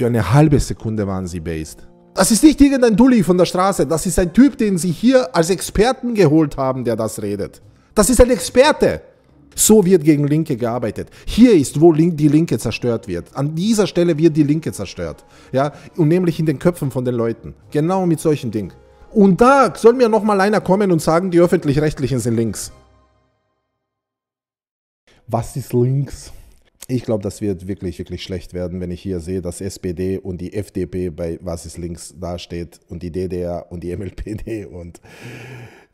Für eine halbe Sekunde waren sie based. Das ist nicht irgendein Dulli von der Straße, das ist ein Typ, den sie hier als Experten geholt haben, der das redet. Das ist ein Experte. So wird gegen Linke gearbeitet. Hier ist, wo die Linke zerstört wird. An dieser Stelle wird die Linke zerstört. Ja, und nämlich in den Köpfen von den Leuten. Genau mit solchen Dingen. Und da soll mir nochmal einer kommen und sagen, die Öffentlich-Rechtlichen sind links. Was ist links? ich glaube, das wird wirklich, wirklich schlecht werden, wenn ich hier sehe, dass SPD und die FDP bei Was ist links dasteht und die DDR und die MLPD und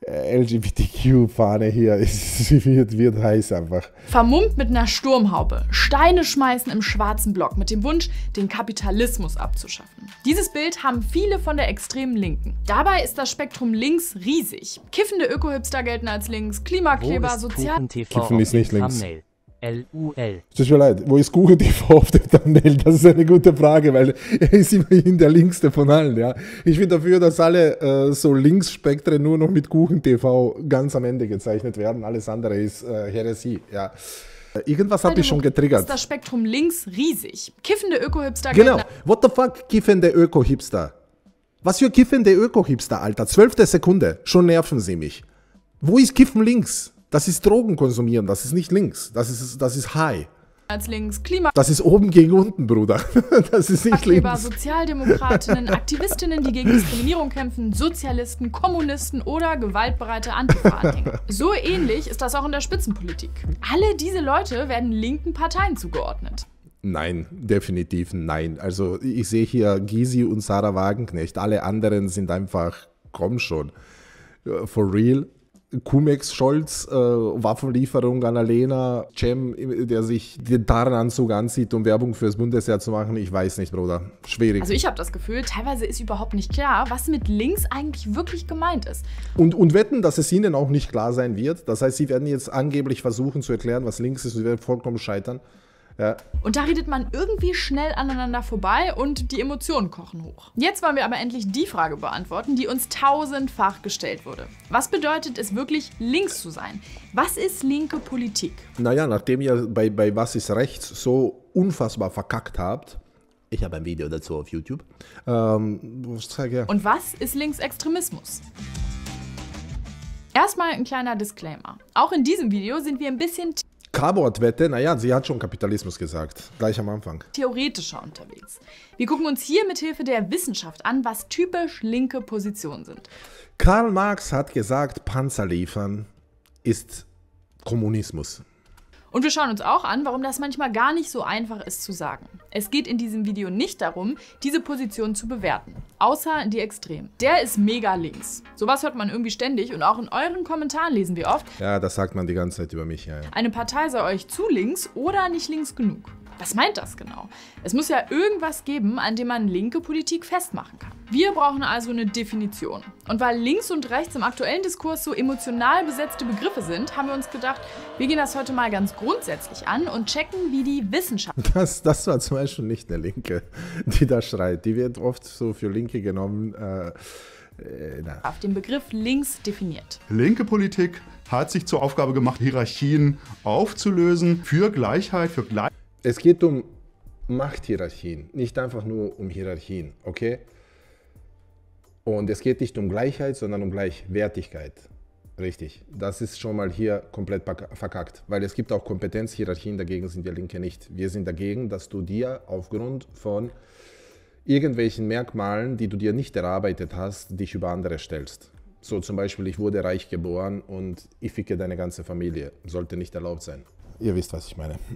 äh, LGBTQ-Fahne hier. Es wird, wird heiß einfach. Vermummt mit einer Sturmhaube. Steine schmeißen im schwarzen Block mit dem Wunsch, den Kapitalismus abzuschaffen. Dieses Bild haben viele von der extremen Linken. Dabei ist das Spektrum links riesig. Kiffende Öko-Hipster gelten als links, Klimakleber, Sozial... Kiffen ist nicht links. Thumbnail. L-U-L. Tut mir leid, wo ist Google TV auf dem Thumbnail? Das ist eine gute Frage, weil er ist immerhin der linkste von allen. Ja. Ich bin dafür, dass alle äh, so Linksspektren nur noch mit Kuchen TV ganz am Ende gezeichnet werden. Alles andere ist äh, Heresie. Ja. Äh, irgendwas habe ich schon getriggert. Ist das Spektrum links riesig. Kiffende Öko-Hipster. Genau. What the fuck, kiffende Öko-Hipster? Was für kiffende Öko-Hipster, Alter. Zwölfte Sekunde. Schon nerven sie mich. Wo ist Kiffen links? Das ist Drogen konsumieren, das ist nicht links, das ist, das ist high. Als links Klima. Das ist oben gegen unten, Bruder. Das ist nicht Klimakleber, links. Sozialdemokratinnen, Aktivistinnen, die gegen Diskriminierung kämpfen, Sozialisten, Kommunisten oder gewaltbereite Antifa-Anhänger. So ähnlich ist das auch in der Spitzenpolitik. Alle diese Leute werden linken Parteien zugeordnet. Nein, definitiv nein. Also ich sehe hier Gysi und Sarah Wagenknecht. Alle anderen sind einfach, komm schon, äh, for real. Cumex Scholz, äh, Waffenlieferung an Alena, Cem, der sich den Tarnanzug anzieht, um Werbung fürs Bundesheer zu machen. Ich weiß nicht, Bruder. Schwierig. Also ich habe das Gefühl, teilweise ist überhaupt nicht klar, was mit links eigentlich wirklich gemeint ist. Und, und wetten, dass es ihnen auch nicht klar sein wird. Das heißt, sie werden jetzt angeblich versuchen zu erklären, was links ist und sie werden vollkommen scheitern. Ja. Und da redet man irgendwie schnell aneinander vorbei und die Emotionen kochen hoch. Jetzt wollen wir aber endlich die Frage beantworten, die uns tausendfach gestellt wurde. Was bedeutet es wirklich, links zu sein? Was ist linke Politik? Naja, nachdem ihr bei, bei Was ist rechts so unfassbar verkackt habt, ich habe ein Video dazu auf YouTube. Ähm, was zeige ich? Und was ist Linksextremismus? Erstmal ein kleiner Disclaimer. Auch in diesem Video sind wir ein bisschen Carbord-Wette, naja, sie hat schon Kapitalismus gesagt, gleich am Anfang. Theoretischer unterwegs. Wir gucken uns hier mit Hilfe der Wissenschaft an, was typisch linke Positionen sind. Karl Marx hat gesagt, Panzer liefern ist Kommunismus. Und wir schauen uns auch an, warum das manchmal gar nicht so einfach ist zu sagen. Es geht in diesem Video nicht darum, diese Position zu bewerten, außer die Extremen. Der ist mega links. Sowas hört man irgendwie ständig und auch in euren Kommentaren lesen wir oft. Ja, das sagt man die ganze Zeit über mich, ja. ja. Eine Partei sei euch zu links oder nicht links genug. Was meint das genau? Es muss ja irgendwas geben, an dem man linke Politik festmachen kann. Wir brauchen also eine Definition. Und weil links und rechts im aktuellen Diskurs so emotional besetzte Begriffe sind, haben wir uns gedacht, wir gehen das heute mal ganz grundsätzlich an und checken, wie die Wissenschaft. Das, das war zum Beispiel nicht eine Linke, die da schreit. Die wird oft so für Linke genommen. Äh, äh auf den Begriff links definiert. Linke Politik hat sich zur Aufgabe gemacht, Hierarchien aufzulösen für Gleichheit, für Gleichheit. Es geht um Machthierarchien, nicht einfach nur um Hierarchien, okay? Und es geht nicht um Gleichheit, sondern um Gleichwertigkeit. Richtig, das ist schon mal hier komplett verkackt, weil es gibt auch Kompetenzhierarchien, dagegen sind wir Linke nicht. Wir sind dagegen, dass du dir aufgrund von irgendwelchen Merkmalen, die du dir nicht erarbeitet hast, dich über andere stellst. So zum Beispiel, ich wurde reich geboren und ich ficke deine ganze Familie. Sollte nicht erlaubt sein. Ihr wisst, was ich meine.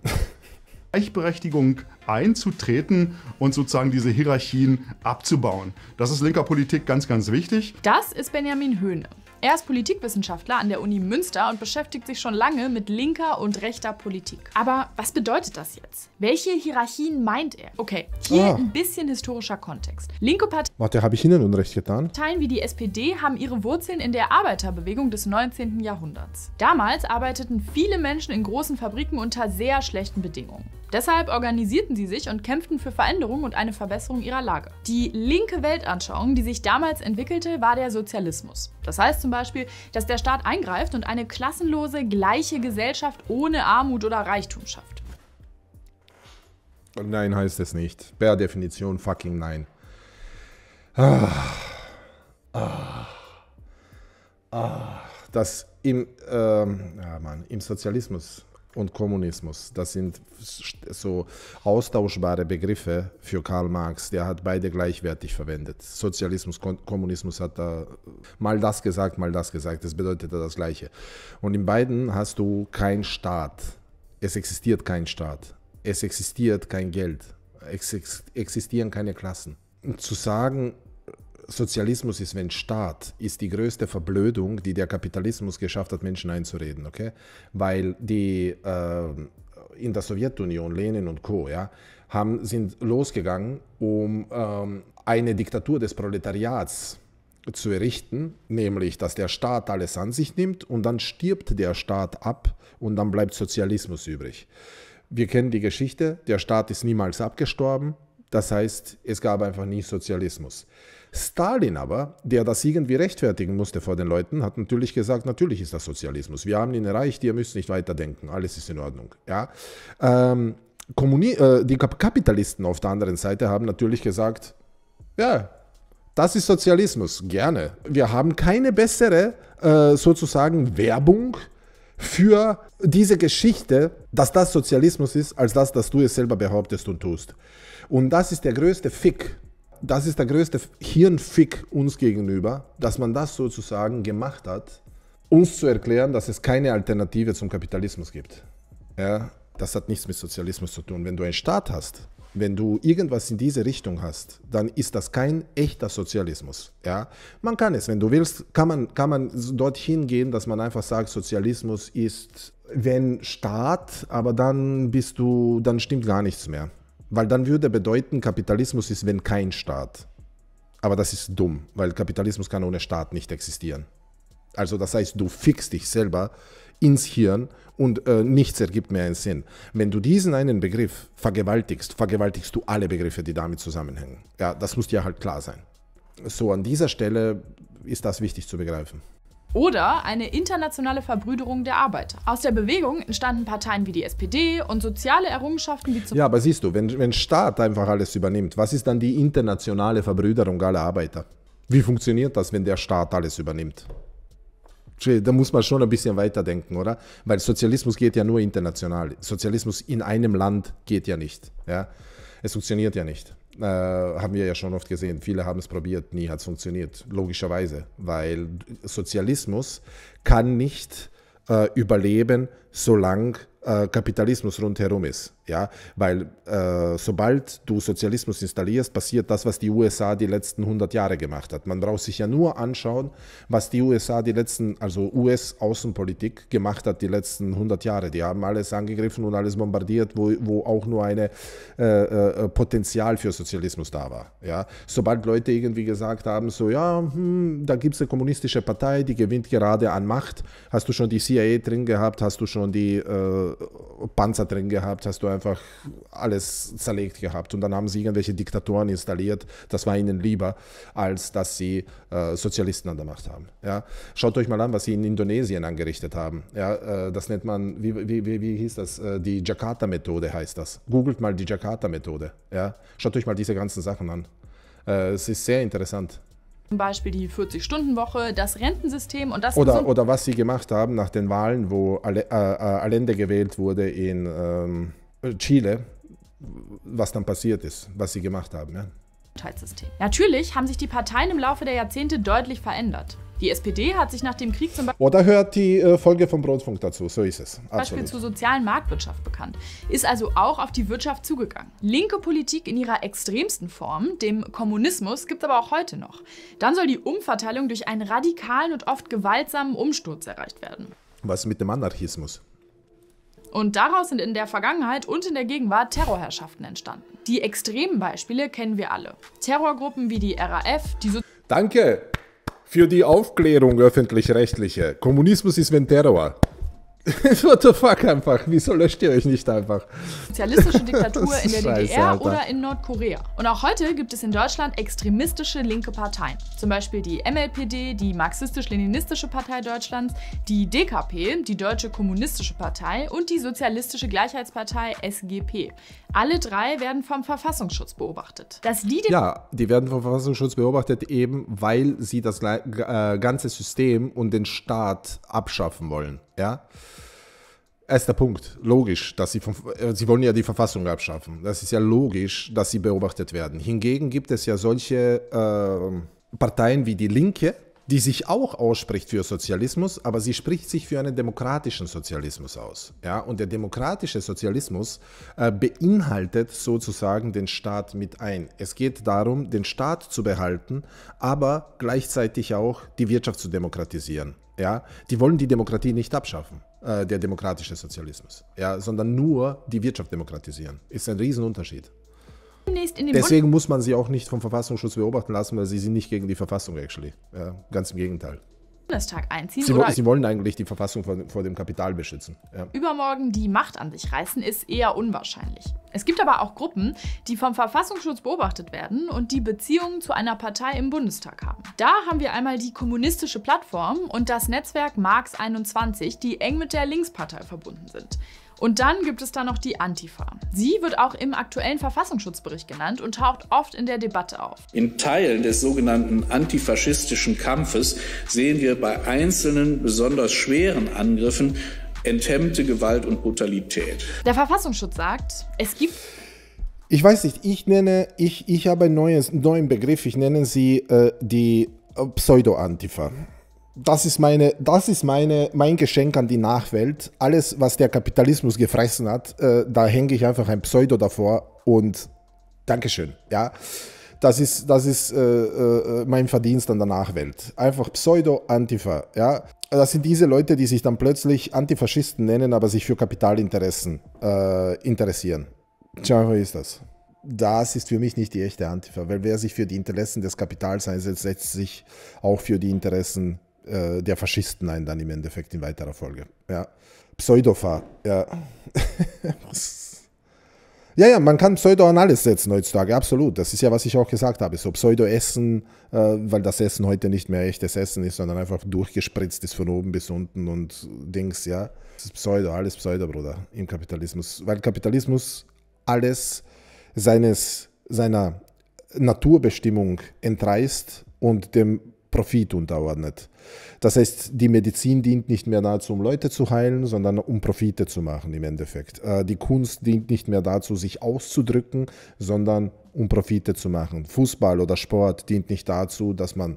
Gleichberechtigung einzutreten und sozusagen diese Hierarchien abzubauen. Das ist linker Politik ganz, ganz wichtig. Das ist Benjamin Höhne. Er ist Politikwissenschaftler an der Uni Münster und beschäftigt sich schon lange mit linker und rechter Politik. Aber was bedeutet das jetzt? Welche Hierarchien meint er? Okay, hier ah. ein bisschen historischer Kontext. Linke Parteien. Warte, habe ich Ihnen Unrecht getan? Parteien wie die SPD haben ihre Wurzeln in der Arbeiterbewegung des 19. Jahrhunderts. Damals arbeiteten viele Menschen in großen Fabriken unter sehr schlechten Bedingungen. Deshalb organisierten sie sich und kämpften für Veränderungen und eine Verbesserung ihrer Lage. Die linke Weltanschauung, die sich damals entwickelte, war der Sozialismus. Das heißt zum zum Beispiel, dass der Staat eingreift und eine klassenlose, gleiche Gesellschaft ohne Armut oder Reichtum schafft. Nein, heißt es nicht. Per Definition fucking nein. Ah, ah, ah, das im, ähm, ja, ah, Mann, im Sozialismus und Kommunismus. Das sind so austauschbare Begriffe für Karl Marx. Der hat beide gleichwertig verwendet. Sozialismus, Kon Kommunismus hat da mal das gesagt, mal das gesagt. Das bedeutete das Gleiche. Und in beiden hast du keinen Staat. Es existiert kein Staat. Es existiert kein Geld. Es existieren keine Klassen. Und zu sagen, Sozialismus ist, wenn Staat, ist die größte Verblödung, die der Kapitalismus geschafft hat, Menschen einzureden, okay? Weil die äh, in der Sowjetunion, Lenin und Co., ja, haben, sind losgegangen, um ähm, eine Diktatur des Proletariats zu errichten, nämlich dass der Staat alles an sich nimmt und dann stirbt der Staat ab und dann bleibt Sozialismus übrig. Wir kennen die Geschichte, der Staat ist niemals abgestorben, das heißt, es gab einfach nie Sozialismus. Stalin aber, der das irgendwie rechtfertigen musste vor den Leuten, hat natürlich gesagt, natürlich ist das Sozialismus. Wir haben ihn erreicht, ihr müsst nicht weiterdenken, alles ist in Ordnung. Ja? Ähm, äh, die Kapitalisten auf der anderen Seite haben natürlich gesagt, ja, das ist Sozialismus, gerne. Wir haben keine bessere äh, sozusagen Werbung für diese Geschichte, dass das Sozialismus ist, als das, dass du es selber behauptest und tust. Und das ist der größte Fick, das ist der größte Hirnfick uns gegenüber, dass man das sozusagen gemacht hat, uns zu erklären, dass es keine Alternative zum Kapitalismus gibt. Ja, das hat nichts mit Sozialismus zu tun. Wenn du einen Staat hast, wenn du irgendwas in diese Richtung hast, dann ist das kein echter Sozialismus. Ja? Man kann es, wenn du willst, kann man, kann man dorthin gehen, dass man einfach sagt, Sozialismus ist, wenn Staat, aber dann bist du, dann stimmt gar nichts mehr. Weil dann würde bedeuten, Kapitalismus ist, wenn kein Staat. Aber das ist dumm, weil Kapitalismus kann ohne Staat nicht existieren. Also das heißt, du fixst dich selber ins Hirn und äh, nichts ergibt mehr einen Sinn. Wenn du diesen einen Begriff vergewaltigst, vergewaltigst du alle Begriffe, die damit zusammenhängen. Ja, das muss dir halt klar sein. So, an dieser Stelle ist das wichtig zu begreifen. Oder eine internationale Verbrüderung der Arbeiter. Aus der Bewegung entstanden Parteien wie die SPD und soziale Errungenschaften wie zum Ja, aber siehst du, wenn, wenn Staat einfach alles übernimmt, was ist dann die internationale Verbrüderung aller Arbeiter? Wie funktioniert das, wenn der Staat alles übernimmt? da muss man schon ein bisschen weiterdenken, oder? Weil Sozialismus geht ja nur international. Sozialismus in einem Land geht ja nicht. Ja? Es funktioniert ja nicht äh, haben wir ja schon oft gesehen. Viele haben es probiert, nie hat es funktioniert. Logischerweise, weil Sozialismus kann nicht äh, überleben, solange äh, Kapitalismus rundherum ist. Ja, weil äh, sobald du Sozialismus installierst, passiert das, was die USA die letzten 100 Jahre gemacht hat. Man braucht sich ja nur anschauen, was die USA die letzten, also US-Außenpolitik gemacht hat die letzten 100 Jahre. Die haben alles angegriffen und alles bombardiert, wo, wo auch nur ein äh, äh, Potenzial für Sozialismus da war. Ja, sobald Leute irgendwie gesagt haben, so ja, hm, da gibt es eine kommunistische Partei, die gewinnt gerade an Macht, hast du schon die CIA drin gehabt, hast du schon die äh, Panzer drin gehabt, hast du ein einfach alles zerlegt gehabt. Und dann haben sie irgendwelche Diktatoren installiert. Das war ihnen lieber, als dass sie äh, Sozialisten an der Macht haben. Ja? Schaut euch mal an, was sie in Indonesien angerichtet haben. Ja? Äh, das nennt man, wie, wie, wie, wie hieß das? Äh, die Jakarta-Methode heißt das. Googelt mal die Jakarta-Methode. Ja? Schaut euch mal diese ganzen Sachen an. Äh, es ist sehr interessant. Zum Beispiel die 40-Stunden-Woche, das Rentensystem und das. Oder, oder was sie gemacht haben nach den Wahlen, wo äh, äh, Allende gewählt wurde in, ähm, äh, Chile, was dann passiert ist, was sie gemacht haben. Ja? Natürlich haben sich die Parteien im Laufe der Jahrzehnte deutlich verändert. Die SPD hat sich nach dem Krieg zum Beispiel... Oder hört die äh, Folge vom Brotfunk dazu, so ist es. Absolut. Beispiel zur sozialen Marktwirtschaft bekannt, ist also auch auf die Wirtschaft zugegangen. Linke Politik in ihrer extremsten Form, dem Kommunismus, gibt es aber auch heute noch. Dann soll die Umverteilung durch einen radikalen und oft gewaltsamen Umsturz erreicht werden. Was mit dem Anarchismus? Und daraus sind in der Vergangenheit und in der Gegenwart Terrorherrschaften entstanden. Die extremen Beispiele kennen wir alle. Terrorgruppen wie die RAF, die so Danke für die Aufklärung öffentlich-rechtliche. Kommunismus ist wenn Terror. What the fuck einfach? Wieso löscht ihr euch nicht einfach? Sozialistische Diktatur in der Scheiße, DDR Alter. oder in Nordkorea. Und auch heute gibt es in Deutschland extremistische linke Parteien. Zum Beispiel die MLPD, die Marxistisch-Leninistische Partei Deutschlands, die DKP, die Deutsche Kommunistische Partei und die Sozialistische Gleichheitspartei SGP. Alle drei werden vom Verfassungsschutz beobachtet. Dass die ja, die werden vom Verfassungsschutz beobachtet, eben weil sie das äh, ganze System und den Staat abschaffen wollen. Ja. Erster Punkt, logisch, dass sie, von, äh, sie wollen ja die Verfassung abschaffen. Das ist ja logisch, dass sie beobachtet werden. Hingegen gibt es ja solche äh, Parteien wie die Linke, die sich auch ausspricht für Sozialismus, aber sie spricht sich für einen demokratischen Sozialismus aus. Ja? Und der demokratische Sozialismus äh, beinhaltet sozusagen den Staat mit ein. Es geht darum, den Staat zu behalten, aber gleichzeitig auch die Wirtschaft zu demokratisieren. Ja, die wollen die Demokratie nicht abschaffen, äh, der demokratische Sozialismus, ja, sondern nur die Wirtschaft demokratisieren. Ist ein Riesenunterschied. Deswegen muss man sie auch nicht vom Verfassungsschutz beobachten lassen, weil sie sind nicht gegen die Verfassung, actually. Ja, ganz im Gegenteil. Bundestag einziehen. Sie, oder sie wollen eigentlich die Verfassung vor, vor dem Kapital beschützen. Ja. Übermorgen die Macht an sich reißen, ist eher unwahrscheinlich. Es gibt aber auch Gruppen, die vom Verfassungsschutz beobachtet werden und die Beziehungen zu einer Partei im Bundestag haben. Da haben wir einmal die Kommunistische Plattform und das Netzwerk Marx 21, die eng mit der Linkspartei verbunden sind. Und dann gibt es da noch die Antifa. Sie wird auch im aktuellen Verfassungsschutzbericht genannt und taucht oft in der Debatte auf. In Teilen des sogenannten antifaschistischen Kampfes sehen wir bei einzelnen besonders schweren Angriffen enthemmte Gewalt und Brutalität. Der Verfassungsschutz sagt, es gibt ich weiß nicht, ich nenne, ich, ich habe einen neuen Begriff, ich nenne sie äh, die äh, Pseudo-Antifa das ist meine, das ist meine, mein Geschenk an die Nachwelt. Alles, was der Kapitalismus gefressen hat, äh, da hänge ich einfach ein Pseudo davor und Dankeschön. Ja, das ist, das ist äh, äh, mein Verdienst an der Nachwelt. Einfach Pseudo-Antifa. Ja, das sind diese Leute, die sich dann plötzlich Antifaschisten nennen, aber sich für Kapitalinteressen äh, interessieren. Tja, wie ist das? das ist für mich nicht die echte Antifa, weil wer sich für die Interessen des Kapitals einsetzt, setzt sich auch für die Interessen äh, der Faschisten ein, dann im Endeffekt in weiterer Folge. Ja. Pseudophar, ja. ja, ja, man kann Pseudo an alles setzen heutzutage, absolut. Das ist ja, was ich auch gesagt habe. So Pseudo-Essen, äh, weil das Essen heute nicht mehr echtes Essen ist, sondern einfach durchgespritzt ist von oben bis unten und Dings, ja. Das ist Pseudo, alles Pseudo, Bruder, im Kapitalismus. Weil Kapitalismus alles seines, seiner Naturbestimmung entreißt und dem Profit unterordnet. Das heißt, die Medizin dient nicht mehr dazu, um Leute zu heilen, sondern um Profite zu machen im Endeffekt. Äh, die Kunst dient nicht mehr dazu, sich auszudrücken, sondern um Profite zu machen. Fußball oder Sport dient nicht dazu, dass man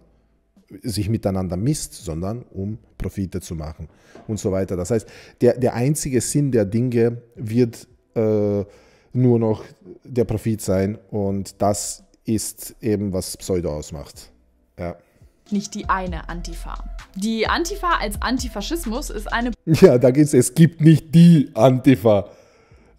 sich miteinander misst, sondern um Profite zu machen und so weiter. Das heißt, der, der einzige Sinn der Dinge wird äh, nur noch der Profit sein und das ist eben, was Pseudo ausmacht. Ja nicht die eine Antifa. Die Antifa als Antifaschismus ist eine. Ja, da geht's. Es gibt nicht die Antifa.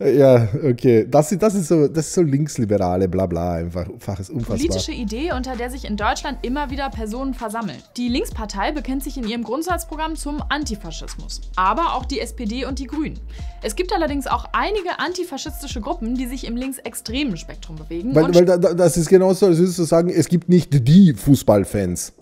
Ja, okay. Das, das, ist so, das ist so linksliberale Blabla, einfach faches unfassbar. Politische Idee, unter der sich in Deutschland immer wieder Personen versammeln. Die Linkspartei bekennt sich in ihrem Grundsatzprogramm zum Antifaschismus, aber auch die SPD und die Grünen. Es gibt allerdings auch einige antifaschistische Gruppen, die sich im linksextremen Spektrum bewegen. Weil, weil das ist genauso, das ist zu sagen, es gibt nicht die Fußballfans.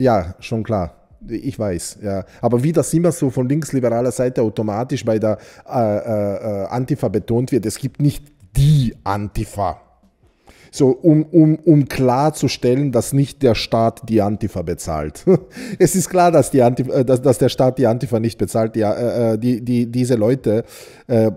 Ja, schon klar. Ich weiß, ja. Aber wie das immer so von linksliberaler Seite automatisch bei der äh, äh, äh, Antifa betont wird, es gibt nicht die Antifa. So, um, um, um klarzustellen, dass nicht der Staat die Antifa bezahlt. es ist klar, dass, die Antifa, äh, dass, dass der Staat die Antifa nicht bezahlt. Die, äh, äh, die, die, diese Leute, äh,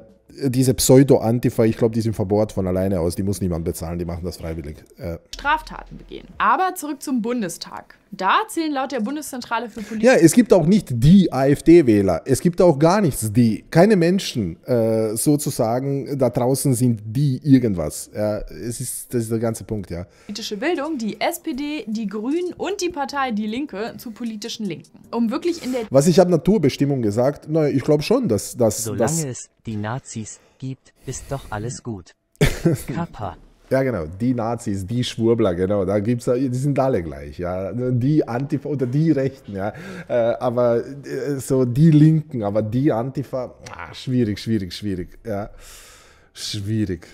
diese Pseudo-Antifa, ich glaube, die sind verbohrt von alleine aus. Die muss niemand bezahlen, die machen das freiwillig. Äh. Straftaten begehen. Aber zurück zum Bundestag. Da zählen laut der Bundeszentrale für Politik. Ja, es gibt auch nicht die AfD-Wähler. Es gibt auch gar nichts die. Keine Menschen äh, sozusagen da draußen sind die irgendwas. Ja, es ist, das ist der ganze Punkt, ja. Politische Bildung, die SPD, die Grünen und die Partei Die Linke zu politischen Linken. Um wirklich in der. Was ich habe Naturbestimmung gesagt, naja, ich glaube schon, dass das. Solange dass, es die Nazis gibt, ist doch alles gut. Kappa. Ja, genau. Die Nazis, die Schwurbler, genau. Da gibt's, die sind alle gleich, ja. Die Antifa oder die Rechten, ja. Äh, aber äh, so die Linken, aber die Antifa, ah, schwierig, schwierig, schwierig, ja. Schwierig.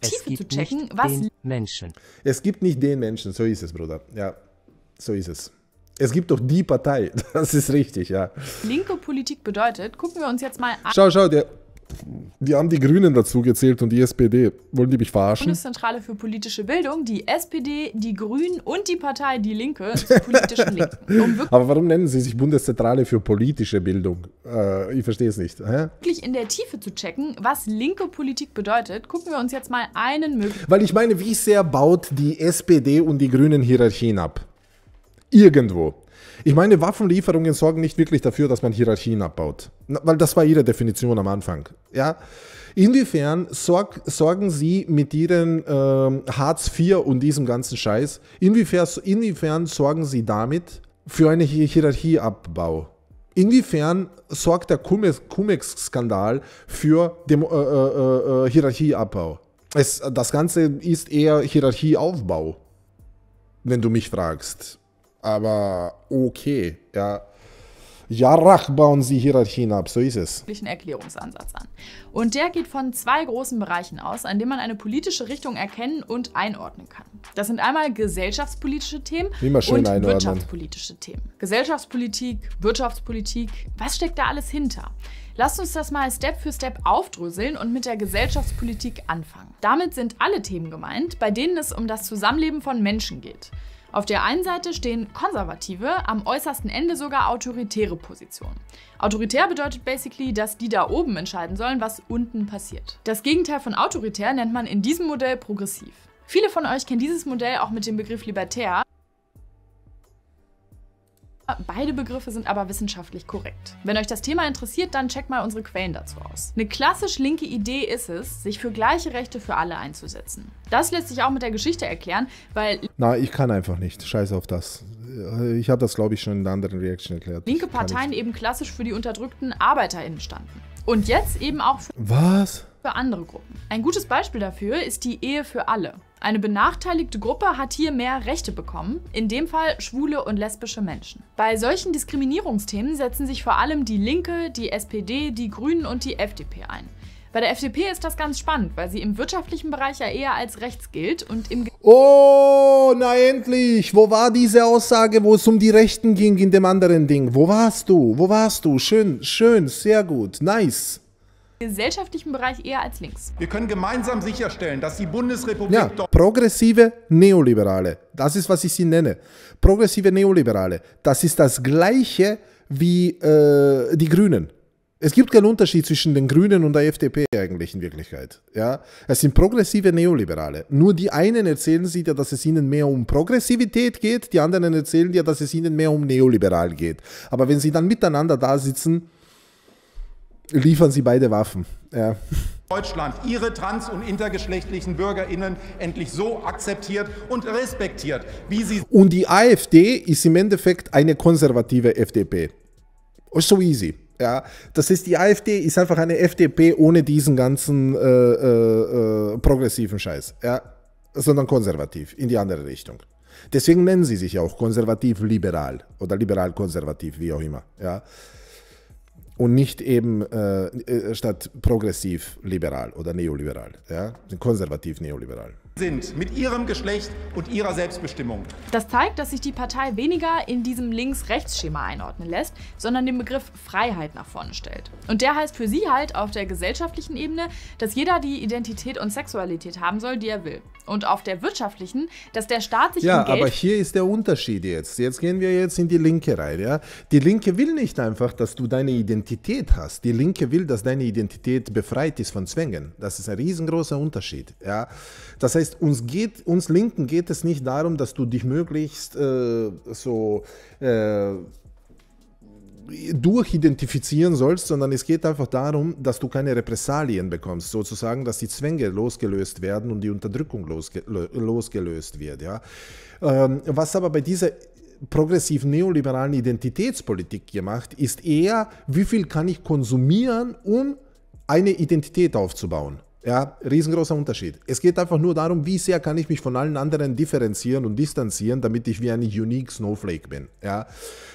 Es Tiefe zu checken, was Menschen. Es gibt nicht den Menschen, so ist es, Bruder. Ja, so ist es. Es gibt doch die Partei, das ist richtig, ja. Linke Politik bedeutet, gucken wir uns jetzt mal an. Schau, schau, der die haben die Grünen dazu gezählt und die SPD. Wollen die mich verarschen? Bundeszentrale für politische Bildung, die SPD, die Grünen und die Partei Die Linke zur politischen Linken. Um Aber warum nennen sie sich Bundeszentrale für politische Bildung? Äh, ich verstehe es nicht. Hä? Wirklich in der Tiefe zu checken, was linke Politik bedeutet, gucken wir uns jetzt mal einen möglichen. Weil ich meine, wie sehr baut die SPD und die Grünen Hierarchien ab? Irgendwo. Ich meine, Waffenlieferungen sorgen nicht wirklich dafür, dass man Hierarchien abbaut. Weil das war ihre Definition am Anfang. Ja? Inwiefern sorg, sorgen sie mit ihren ähm, Hartz IV und diesem ganzen Scheiß, inwiefern, inwiefern sorgen sie damit für einen Hierarchieabbau? Inwiefern sorgt der Cumex-Skandal für den äh, äh, äh, äh, Hierarchieabbau? Es, das Ganze ist eher Hierarchieaufbau, wenn du mich fragst aber okay, ja. Ja, rach, bauen sie Hierarchien ab, so ist es. Erklärungsansatz an. Und der geht von zwei großen Bereichen aus, an denen man eine politische Richtung erkennen und einordnen kann. Das sind einmal gesellschaftspolitische Themen und einordnen. wirtschaftspolitische Themen. Gesellschaftspolitik, Wirtschaftspolitik, was steckt da alles hinter? Lasst uns das mal Step für Step aufdröseln und mit der Gesellschaftspolitik anfangen. Damit sind alle Themen gemeint, bei denen es um das Zusammenleben von Menschen geht. Auf der einen Seite stehen konservative, am äußersten Ende sogar autoritäre Positionen. Autoritär bedeutet basically, dass die da oben entscheiden sollen, was unten passiert. Das Gegenteil von autoritär nennt man in diesem Modell progressiv. Viele von euch kennen dieses Modell auch mit dem Begriff libertär. Beide Begriffe sind aber wissenschaftlich korrekt. Wenn euch das Thema interessiert, dann checkt mal unsere Quellen dazu aus. Eine klassisch linke Idee ist es, sich für gleiche Rechte für alle einzusetzen. Das lässt sich auch mit der Geschichte erklären, weil... Na, ich kann einfach nicht. Scheiß auf das. Ich habe das, glaube ich, schon in einer anderen Reaction erklärt. Linke Parteien eben klassisch für die unterdrückten ArbeiterInnen standen. Und jetzt eben auch für... Was? für andere Gruppen. Ein gutes Beispiel dafür ist die Ehe für alle. Eine benachteiligte Gruppe hat hier mehr Rechte bekommen, in dem Fall schwule und lesbische Menschen. Bei solchen Diskriminierungsthemen setzen sich vor allem die Linke, die SPD, die Grünen und die FDP ein. Bei der FDP ist das ganz spannend, weil sie im wirtschaftlichen Bereich ja eher als rechts gilt und im Oh, na endlich! Wo war diese Aussage, wo es um die Rechten ging in dem anderen Ding? Wo warst du? Wo warst du? Schön, schön, sehr gut, nice gesellschaftlichen Bereich eher als links. Wir können gemeinsam sicherstellen, dass die Bundesrepublik. Ja, progressive Neoliberale. Das ist, was ich sie nenne. Progressive Neoliberale. Das ist das Gleiche wie äh, die Grünen. Es gibt keinen Unterschied zwischen den Grünen und der FDP eigentlich in Wirklichkeit. Ja? Es sind progressive Neoliberale. Nur die einen erzählen sie dir, dass es ihnen mehr um Progressivität geht, die anderen erzählen dir, dass es ihnen mehr um neoliberal geht. Aber wenn sie dann miteinander da sitzen, liefern Sie beide Waffen. Ja. Deutschland ihre trans- und intergeschlechtlichen BürgerInnen endlich so akzeptiert und respektiert, wie sie. Und die AfD ist im Endeffekt eine konservative FDP. So easy. Ja, das ist die AfD, ist einfach eine FDP ohne diesen ganzen äh, äh, äh, progressiven Scheiß, ja, sondern konservativ in die andere Richtung. Deswegen nennen sie sich auch konservativ-liberal oder liberal-konservativ, wie auch immer. Ja und nicht eben äh, äh, statt progressiv liberal oder neoliberal, ja, konservativ neoliberal sind mit ihrem Geschlecht und ihrer Selbstbestimmung. Das zeigt, dass sich die Partei weniger in diesem Links-Rechts-Schema einordnen lässt, sondern den Begriff Freiheit nach vorne stellt. Und der heißt für sie halt auf der gesellschaftlichen Ebene, dass jeder die Identität und Sexualität haben soll, die er will und auf der wirtschaftlichen, dass der Staat sich ja, Geld aber hier ist der Unterschied jetzt. Jetzt gehen wir jetzt in die linke Reihe. Ja? Die Linke will nicht einfach, dass du deine Identität hast. Die Linke will, dass deine Identität befreit ist von Zwängen. Das ist ein riesengroßer Unterschied. Ja? Das heißt, uns geht, uns Linken geht es nicht darum, dass du dich möglichst äh, so äh, durchidentifizieren sollst, sondern es geht einfach darum, dass du keine Repressalien bekommst, sozusagen, dass die Zwänge losgelöst werden und die Unterdrückung losge losgelöst wird. Ja. Ähm, was aber bei dieser progressiv neoliberalen Identitätspolitik gemacht, ist eher, wie viel kann ich konsumieren, um eine Identität aufzubauen. Ja, riesengroßer Unterschied. Es geht einfach nur darum, wie sehr kann ich mich von allen anderen differenzieren und distanzieren, damit ich wie eine unique Snowflake bin. Ja,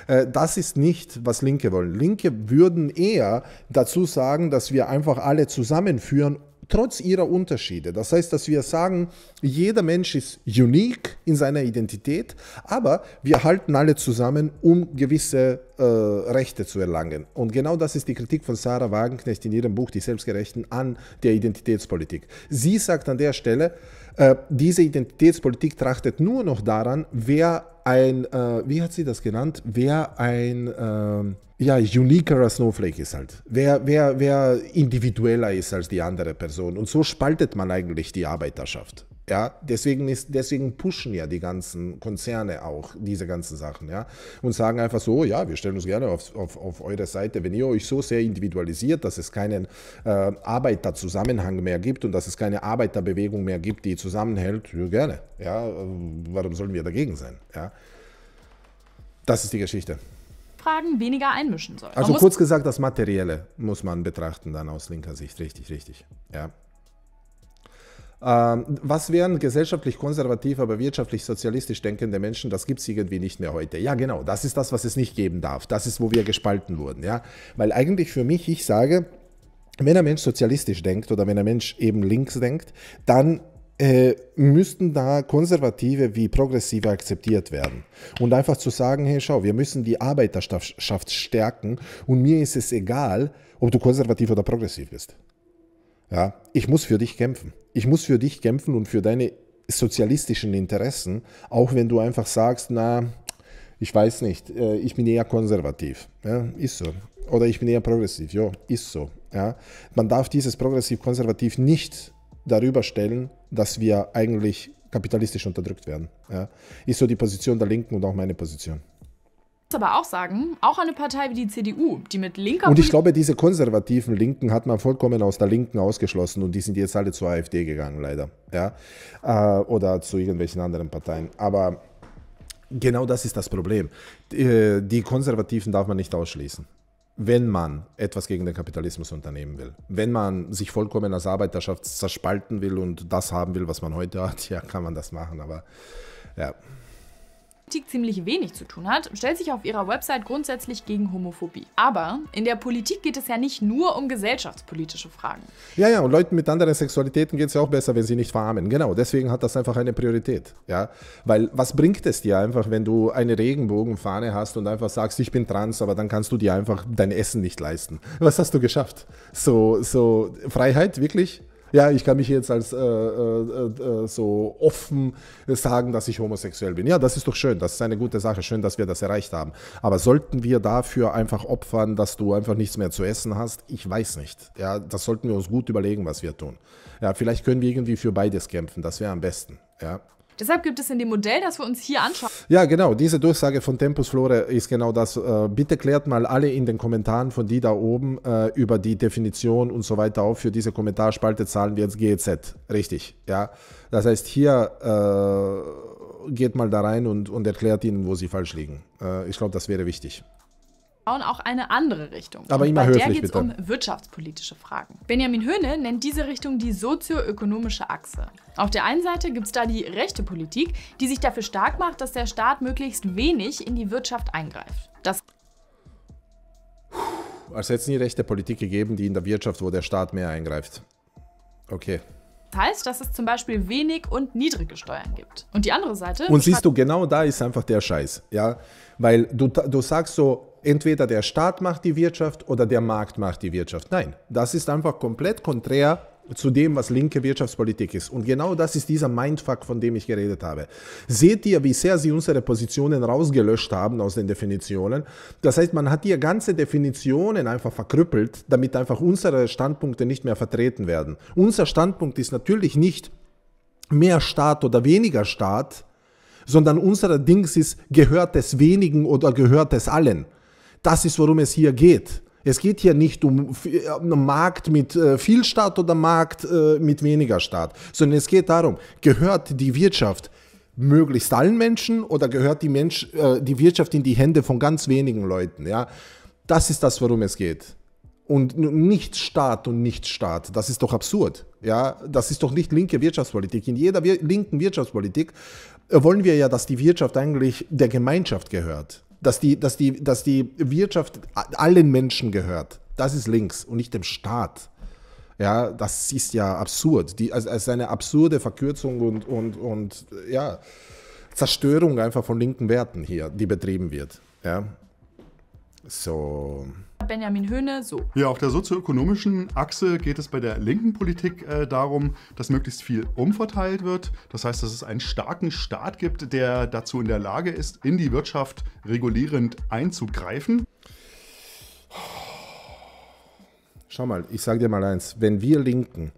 äh, das ist nicht, was Linke wollen. Linke würden eher dazu sagen, dass wir einfach alle zusammenführen trotz ihrer Unterschiede. Das heißt, dass wir sagen, jeder Mensch ist unique in seiner Identität, aber wir halten alle zusammen, um gewisse äh, Rechte zu erlangen. Und genau das ist die Kritik von Sarah Wagenknecht in ihrem Buch Die Selbstgerechten an der Identitätspolitik. Sie sagt an der Stelle, äh, diese Identitätspolitik trachtet nur noch daran, wer ein, äh, wie hat sie das genannt, wer ein äh, ja, uniquerer Snowflake ist halt. Wer, wer, wer individueller ist als die andere Person. Und so spaltet man eigentlich die Arbeiterschaft. Ja, deswegen, ist, deswegen pushen ja die ganzen Konzerne auch diese ganzen Sachen, ja. Und sagen einfach so, ja, wir stellen uns gerne auf, auf, auf eure Seite, wenn ihr euch so sehr individualisiert, dass es keinen äh, Arbeiterzusammenhang mehr gibt und dass es keine Arbeiterbewegung mehr gibt, die zusammenhält, ja, gerne. Ja, äh, warum sollen wir dagegen sein? Ja. Das ist die Geschichte. Fragen weniger einmischen soll. Also kurz gesagt, das Materielle muss man betrachten dann aus linker Sicht, richtig, richtig. Ja. Ähm, was wären gesellschaftlich konservativ, aber wirtschaftlich sozialistisch denkende Menschen? Das gibt es irgendwie nicht mehr heute. Ja, genau, das ist das, was es nicht geben darf. Das ist, wo wir gespalten wurden. Ja? Weil eigentlich für mich, ich sage, wenn ein Mensch sozialistisch denkt oder wenn ein Mensch eben links denkt, dann äh, müssten da Konservative wie Progressive akzeptiert werden. Und einfach zu sagen, hey, schau, wir müssen die Arbeiterschaft stärken und mir ist es egal, ob du konservativ oder progressiv bist. Ja, ich muss für dich kämpfen. Ich muss für dich kämpfen und für deine sozialistischen Interessen, auch wenn du einfach sagst, na, ich weiß nicht, äh, ich bin eher konservativ. Ja, ist so. Oder ich bin eher progressiv. Ja, ist so. Ja, man darf dieses progressiv-konservativ nicht darüber stellen, dass wir eigentlich kapitalistisch unterdrückt werden. Ja, ist so die Position der Linken und auch meine Position aber auch sagen, auch eine Partei wie die CDU, die mit linker. Und ich glaube, diese konservativen Linken hat man vollkommen aus der Linken ausgeschlossen und die sind jetzt alle zur AfD gegangen, leider. Ja? Äh, oder zu irgendwelchen anderen Parteien. Aber genau das ist das Problem. Äh, die Konservativen darf man nicht ausschließen wenn man etwas gegen den Kapitalismus unternehmen will, wenn man sich vollkommen als Arbeiterschaft zerspalten will und das haben will, was man heute hat, ja, kann man das machen, aber ja. Politik ziemlich wenig zu tun hat, stellt sich auf ihrer Website grundsätzlich gegen Homophobie. Aber in der Politik geht es ja nicht nur um gesellschaftspolitische Fragen. Ja, ja, und Leuten mit anderen Sexualitäten geht es ja auch besser, wenn sie nicht verarmen. Genau, deswegen hat das einfach eine Priorität. Ja? Weil was bringt es dir einfach, wenn du eine Regenbogenfahne hast und einfach sagst, ich bin trans, aber dann kannst du dir einfach dein Essen nicht leisten? Was hast du geschafft? So, so Freiheit, wirklich? ja, ich kann mich jetzt als äh, äh, äh, so offen sagen, dass ich homosexuell bin. Ja, das ist doch schön, das ist eine gute Sache, schön, dass wir das erreicht haben. Aber sollten wir dafür einfach opfern, dass du einfach nichts mehr zu essen hast? Ich weiß nicht. Ja, das sollten wir uns gut überlegen, was wir tun. Ja, vielleicht können wir irgendwie für beides kämpfen, das wäre am besten. Ja. Deshalb gibt es in dem Modell, das wir uns hier anschauen. Ja, genau. Diese Durchsage von Tempus Flore ist genau das. Äh, bitte klärt mal alle in den Kommentaren von die da oben äh, über die Definition und so weiter auf. Für diese Kommentarspalte zahlen wir jetzt GEZ. Richtig. Ja. Das heißt, hier äh, geht mal da rein und, und erklärt ihnen, wo sie falsch liegen. Äh, ich glaube, das wäre wichtig. Frauen auch eine andere Richtung. Aber immer bei höflich, der geht es um wirtschaftspolitische Fragen. Benjamin Höhne nennt diese Richtung die sozioökonomische Achse. Auf der einen Seite gibt es da die rechte Politik, die sich dafür stark macht, dass der Staat möglichst wenig in die Wirtschaft eingreift. Das also hätte es nie rechte Politik gegeben, die in der Wirtschaft, wo der Staat mehr eingreift. Okay. Das heißt, dass es zum Beispiel wenig und niedrige Steuern gibt. Und die andere Seite. Und siehst du, genau da ist einfach der Scheiß. Ja, weil du, du sagst so, entweder der Staat macht die Wirtschaft oder der Markt macht die Wirtschaft. Nein, das ist einfach komplett konträr zu dem, was linke Wirtschaftspolitik ist. Und genau das ist dieser Mindfuck, von dem ich geredet habe. Seht ihr, wie sehr sie unsere Positionen rausgelöscht haben aus den Definitionen? Das heißt, man hat hier ganze Definitionen einfach verkrüppelt, damit einfach unsere Standpunkte nicht mehr vertreten werden. Unser Standpunkt ist natürlich nicht mehr Staat oder weniger Staat, sondern unser Dings ist, gehört es wenigen oder gehört es allen. Das ist, worum es hier geht. Es geht hier nicht um einen äh, Markt mit äh, viel Staat oder Markt äh, mit weniger Staat, sondern es geht darum, gehört die Wirtschaft möglichst allen Menschen oder gehört die, Mensch, die Wirtschaft in die Hände von ganz wenigen Leuten? Ja? Das ist das, worum es geht und nicht Staat und nicht Staat. Das ist doch absurd. Ja, das ist doch nicht linke Wirtschaftspolitik. In jeder linken Wirtschaftspolitik wollen wir ja, dass die Wirtschaft eigentlich der Gemeinschaft gehört. Dass die, dass die, dass die Wirtschaft allen Menschen gehört. Das ist links und nicht dem Staat. Ja, das ist ja absurd. Die, also, also eine absurde Verkürzung und, und, und ja, Zerstörung einfach von linken Werten hier, die betrieben wird. Ja. So. Benjamin Höhne, so. Ja, auf der sozioökonomischen Achse geht es bei der linken Politik äh, darum, dass möglichst viel umverteilt wird. Das heißt, dass es einen starken Staat gibt, der dazu in der Lage ist, in die Wirtschaft regulierend einzugreifen. Schau mal, ich sage dir mal eins, wenn wir Linken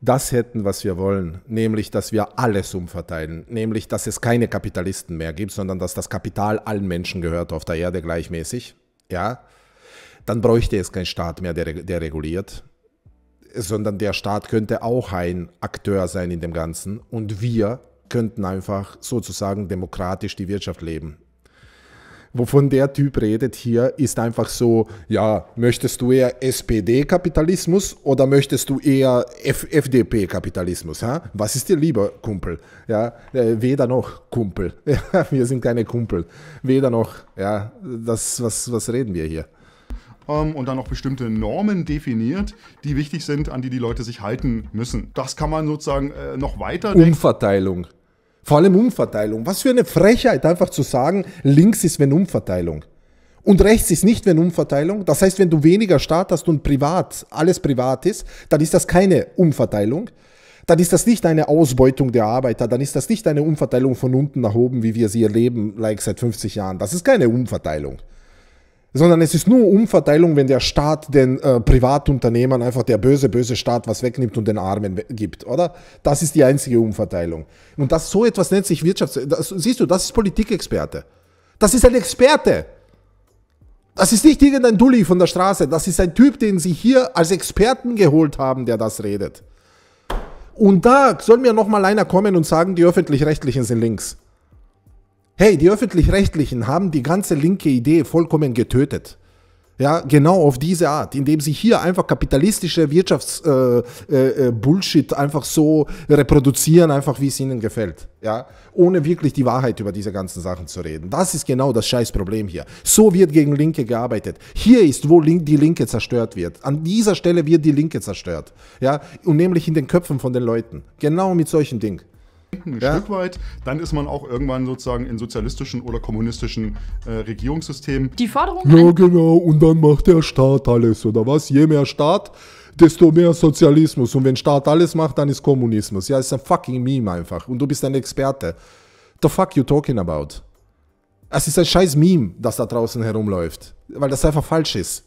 das hätten, was wir wollen, nämlich dass wir alles umverteilen, nämlich dass es keine Kapitalisten mehr gibt, sondern dass das Kapital allen Menschen gehört auf der Erde gleichmäßig, ja, dann bräuchte es keinen Staat mehr, der, der reguliert, sondern der Staat könnte auch ein Akteur sein in dem Ganzen und wir könnten einfach sozusagen demokratisch die Wirtschaft leben wovon der Typ redet hier, ist einfach so, ja, möchtest du eher SPD-Kapitalismus oder möchtest du eher FDP-Kapitalismus? Was ist dir lieber, Kumpel? Ja, äh, weder noch, Kumpel. wir sind keine Kumpel. Weder noch. Ja, das, was, was reden wir hier? ähm, und dann auch bestimmte Normen definiert, die wichtig sind, an die die Leute sich halten müssen. Das kann man sozusagen äh, noch weiter. Umverteilung. Vor allem Umverteilung. Was für eine Frechheit, einfach zu sagen, links ist wenn Umverteilung. Und rechts ist nicht wenn Umverteilung. Das heißt, wenn du weniger Staat hast und privat, alles privat ist, dann ist das keine Umverteilung. Dann ist das nicht eine Ausbeutung der Arbeiter, dann ist das nicht eine Umverteilung von unten nach oben, wie wir sie erleben, like seit 50 Jahren. Das ist keine Umverteilung sondern es ist nur Umverteilung, wenn der Staat den äh, Privatunternehmern einfach der böse, böse Staat was wegnimmt und den Armen gibt, oder? Das ist die einzige Umverteilung. Und das so etwas nennt sich Wirtschafts... Das, siehst du, das ist Politikexperte. Das ist ein Experte. Das ist nicht irgendein Dulli von der Straße. Das ist ein Typ, den sie hier als Experten geholt haben, der das redet. Und da soll mir noch mal einer kommen und sagen, die Öffentlich-Rechtlichen sind links. Hey, die Öffentlich-Rechtlichen haben die ganze linke Idee vollkommen getötet. Ja, genau auf diese Art, indem sie hier einfach kapitalistische Wirtschaftsbullshit äh, äh, äh einfach so reproduzieren, einfach wie es ihnen gefällt. Ja, ohne wirklich die Wahrheit über diese ganzen Sachen zu reden. Das ist genau das Scheißproblem hier. So wird gegen Linke gearbeitet. Hier ist, wo Link, die Linke zerstört wird. An dieser Stelle wird die Linke zerstört. Ja, und nämlich in den Köpfen von den Leuten. Genau mit solchen Dingen ein ja. Stück weit, dann ist man auch irgendwann sozusagen in sozialistischen oder kommunistischen äh, Regierungssystemen. Die Forderung. Ja, genau, und dann macht der Staat alles, oder was? Je mehr Staat, desto mehr Sozialismus. Und wenn Staat alles macht, dann ist Kommunismus. Ja, ist ein fucking Meme einfach. Und du bist ein Experte. The fuck you talking about? Es ist ein scheiß Meme, das da draußen herumläuft. Weil das einfach falsch ist.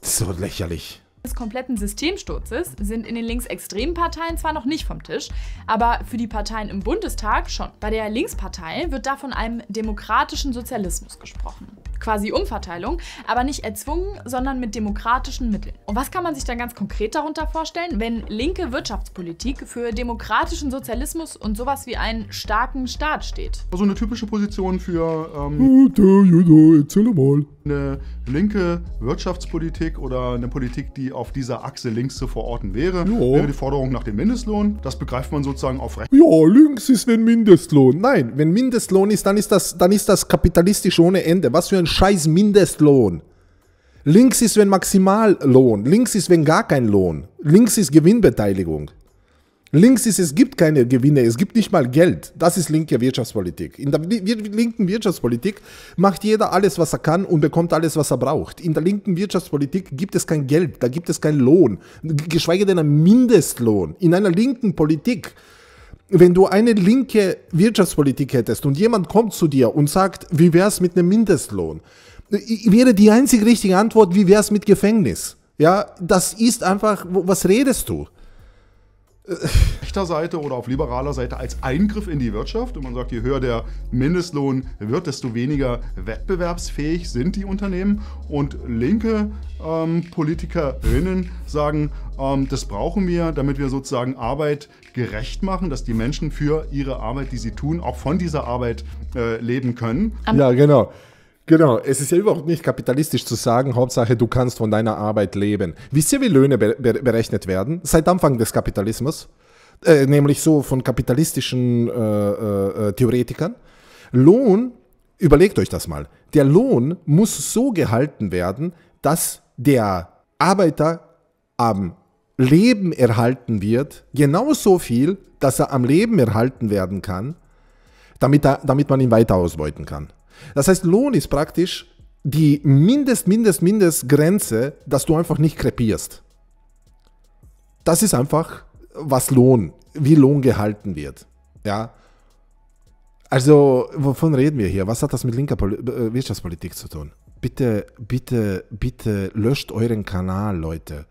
Das ist so lächerlich des kompletten Systemsturzes sind in den linksextremen Parteien zwar noch nicht vom Tisch, aber für die Parteien im Bundestag schon. Bei der Linkspartei wird da von einem demokratischen Sozialismus gesprochen quasi Umverteilung, aber nicht erzwungen, sondern mit demokratischen Mitteln. Und was kann man sich dann ganz konkret darunter vorstellen, wenn linke Wirtschaftspolitik für demokratischen Sozialismus und sowas wie einen starken Staat steht? So also eine typische Position für ähm, eine linke Wirtschaftspolitik oder eine Politik, die auf dieser Achse links zu verorten wäre, ja. wäre die Forderung nach dem Mindestlohn. Das begreift man sozusagen auf rechts. Ja, links ist wenn Mindestlohn. Nein, wenn Mindestlohn ist, dann ist das, dann ist das kapitalistisch ohne Ende. Was für ein einen scheiß Mindestlohn. Links ist, wenn Maximallohn. Links ist, wenn gar kein Lohn. Links ist Gewinnbeteiligung. Links ist, es gibt keine Gewinne, es gibt nicht mal Geld. Das ist linke Wirtschaftspolitik. In der linken Wirtschaftspolitik macht jeder alles, was er kann und bekommt alles, was er braucht. In der linken Wirtschaftspolitik gibt es kein Geld, da gibt es keinen Lohn, geschweige denn einen Mindestlohn. In einer linken Politik wenn du eine linke Wirtschaftspolitik hättest und jemand kommt zu dir und sagt, wie wär's mit einem Mindestlohn? Wäre die einzig richtige Antwort, wie wär's mit Gefängnis? Ja, das ist einfach, was redest du? rechter äh, Seite oder auf liberaler Seite als Eingriff in die Wirtschaft. Und man sagt, je höher der Mindestlohn wird, desto weniger wettbewerbsfähig sind die Unternehmen. Und linke ähm, Politikerinnen sagen, ähm, das brauchen wir, damit wir sozusagen Arbeit gerecht machen, dass die Menschen für ihre Arbeit, die sie tun, auch von dieser Arbeit äh, leben können. Ja, genau. Genau, es ist ja überhaupt nicht kapitalistisch zu sagen, Hauptsache du kannst von deiner Arbeit leben. Wisst ihr, wie Löhne berechnet werden? Seit Anfang des Kapitalismus, äh, nämlich so von kapitalistischen äh, äh, äh, Theoretikern. Lohn, überlegt euch das mal, der Lohn muss so gehalten werden, dass der Arbeiter am Leben erhalten wird, genauso viel, dass er am Leben erhalten werden kann, damit, er, damit man ihn weiter ausbeuten kann. Das heißt, Lohn ist praktisch die Mindest, Mindest, Mindestgrenze, dass du einfach nicht krepierst. Das ist einfach, was Lohn, wie Lohn gehalten wird. Ja. Also, wovon reden wir hier? Was hat das mit linker Pol äh, Wirtschaftspolitik zu tun? Bitte, bitte, bitte löscht euren Kanal, Leute.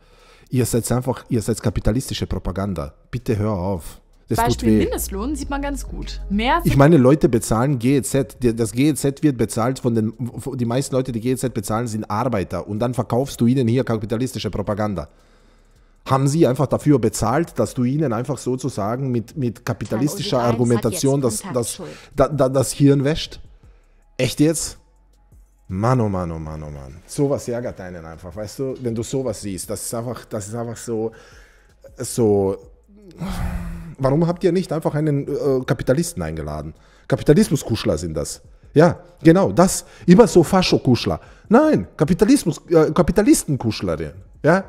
Ihr seid einfach, ihr seid kapitalistische Propaganda. Bitte hör auf. Das Beispiel tut Mindestlohn sieht man ganz gut. Mehr ich meine, Leute bezahlen GEZ. Das GEZ wird bezahlt von den. Die meisten Leute, die GEZ bezahlen, sind Arbeiter. Und dann verkaufst du ihnen hier kapitalistische Propaganda. Haben sie einfach dafür bezahlt, dass du ihnen einfach sozusagen mit, mit kapitalistischer Klar, Argumentation das, das, das, das Hirn wäscht? Echt jetzt? Mann, oh Mann, oh Mann, oh Mann. Sowas ärgert einen einfach, weißt du? Wenn du sowas siehst, das ist einfach, das ist einfach so, so Warum habt ihr nicht einfach einen äh, Kapitalisten eingeladen? Kapitalismuskuschler sind das. Ja, genau, das. Immer so Faschokuschler. Nein, Kapitalismus, äh, Kapitalistenkuschlerin. Ja,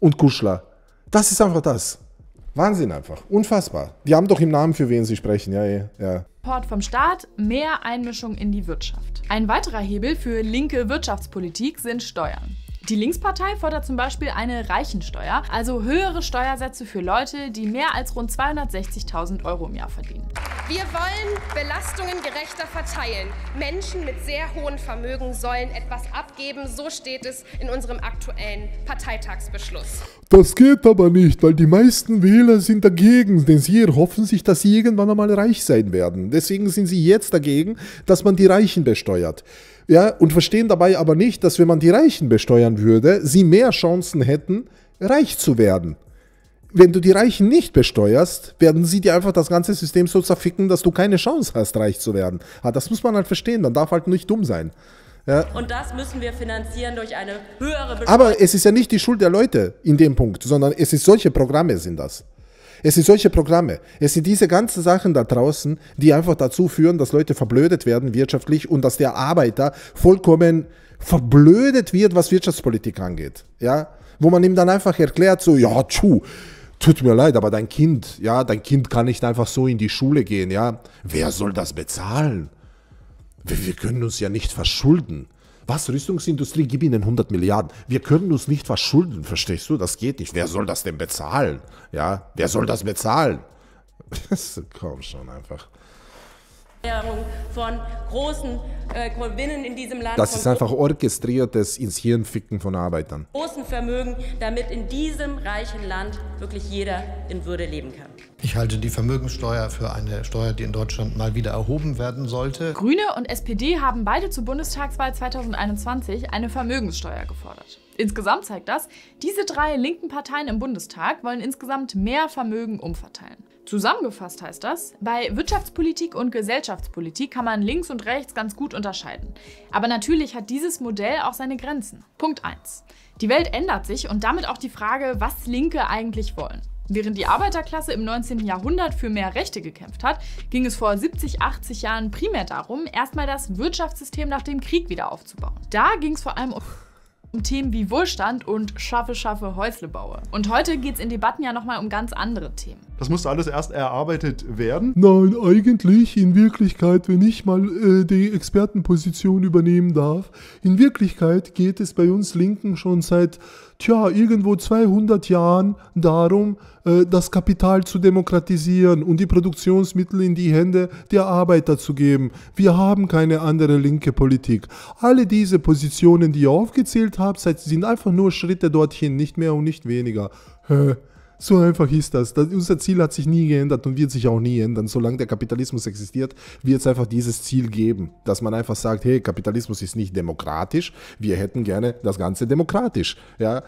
und Kuschler. Das ist einfach das. Wahnsinn einfach. Unfassbar. Die haben doch im Namen, für wen sie sprechen. Ja, eh, ja, ja. vom Staat, mehr Einmischung in die Wirtschaft. Ein weiterer Hebel für linke Wirtschaftspolitik sind Steuern. Die Linkspartei fordert zum Beispiel eine Reichensteuer, also höhere Steuersätze für Leute, die mehr als rund 260.000 Euro im Jahr verdienen. Wir wollen Belastungen gerechter verteilen. Menschen mit sehr hohen Vermögen sollen etwas abgeben, so steht es in unserem aktuellen Parteitagsbeschluss. Das geht aber nicht, weil die meisten Wähler sind dagegen, denn sie erhoffen sich, dass sie irgendwann einmal reich sein werden. Deswegen sind sie jetzt dagegen, dass man die Reichen besteuert ja, und verstehen dabei aber nicht, dass wenn man die Reichen besteuern würde, sie mehr Chancen hätten, reich zu werden. Wenn du die Reichen nicht besteuerst, werden sie dir einfach das ganze System so zerficken, dass du keine Chance hast, reich zu werden. Aber ah, das muss man halt verstehen, dann darf halt nicht dumm sein. Ja. Und das müssen wir finanzieren durch eine höhere Besteuerung. Aber es ist ja nicht die Schuld der Leute in dem Punkt, sondern es ist solche Programme sind das. Es sind solche Programme. Es sind diese ganzen Sachen da draußen, die einfach dazu führen, dass Leute verblödet werden wirtschaftlich und dass der Arbeiter vollkommen verblödet wird, was Wirtschaftspolitik angeht. Ja? Wo man ihm dann einfach erklärt, so, ja, tschu, tut mir leid, aber dein Kind, ja, dein Kind kann nicht einfach so in die Schule gehen, ja. Wer soll das bezahlen? Wir, wir können uns ja nicht verschulden. Was, Rüstungsindustrie, gib ihnen 100 Milliarden. Wir können uns nicht verschulden, verstehst du? Das geht nicht. Wer soll das denn bezahlen? Ja, wer soll das bezahlen? Komm schon einfach. Von großen äh, Gewinnen in diesem Land. Das ist einfach orchestriertes ins Hirnficken von Arbeitern. Großen Vermögen, damit in diesem reichen Land wirklich jeder in Würde leben kann. Ich halte die Vermögenssteuer für eine Steuer, die in Deutschland mal wieder erhoben werden sollte. Grüne und SPD haben beide zur Bundestagswahl 2021 eine Vermögenssteuer gefordert. Insgesamt zeigt das, diese drei linken Parteien im Bundestag wollen insgesamt mehr Vermögen umverteilen. Zusammengefasst heißt das, bei Wirtschaftspolitik und Gesellschaftspolitik kann man links und rechts ganz gut unterscheiden. Aber natürlich hat dieses Modell auch seine Grenzen. Punkt 1. Die Welt ändert sich und damit auch die Frage, was Linke eigentlich wollen. Während die Arbeiterklasse im 19. Jahrhundert für mehr Rechte gekämpft hat, ging es vor 70, 80 Jahren primär darum, erstmal das Wirtschaftssystem nach dem Krieg wieder aufzubauen. Da ging es vor allem um um Themen wie Wohlstand und schaffe, schaffe, Häusle baue. Und heute geht es in Debatten ja nochmal um ganz andere Themen. Das musste alles erst erarbeitet werden? Nein, eigentlich, in Wirklichkeit, wenn ich mal äh, die Expertenposition übernehmen darf, in Wirklichkeit geht es bei uns Linken schon seit tja, irgendwo 200 Jahren darum, äh, das Kapital zu demokratisieren und die Produktionsmittel in die Hände der Arbeiter zu geben. Wir haben keine andere linke Politik. Alle diese Positionen, die ihr aufgezählt habt, sind einfach nur Schritte dorthin, nicht mehr und nicht weniger. So einfach ist das. das. Unser Ziel hat sich nie geändert und wird sich auch nie ändern. Solange der Kapitalismus existiert, wird es einfach dieses Ziel geben, dass man einfach sagt, hey, Kapitalismus ist nicht demokratisch, wir hätten gerne das Ganze demokratisch. Ja?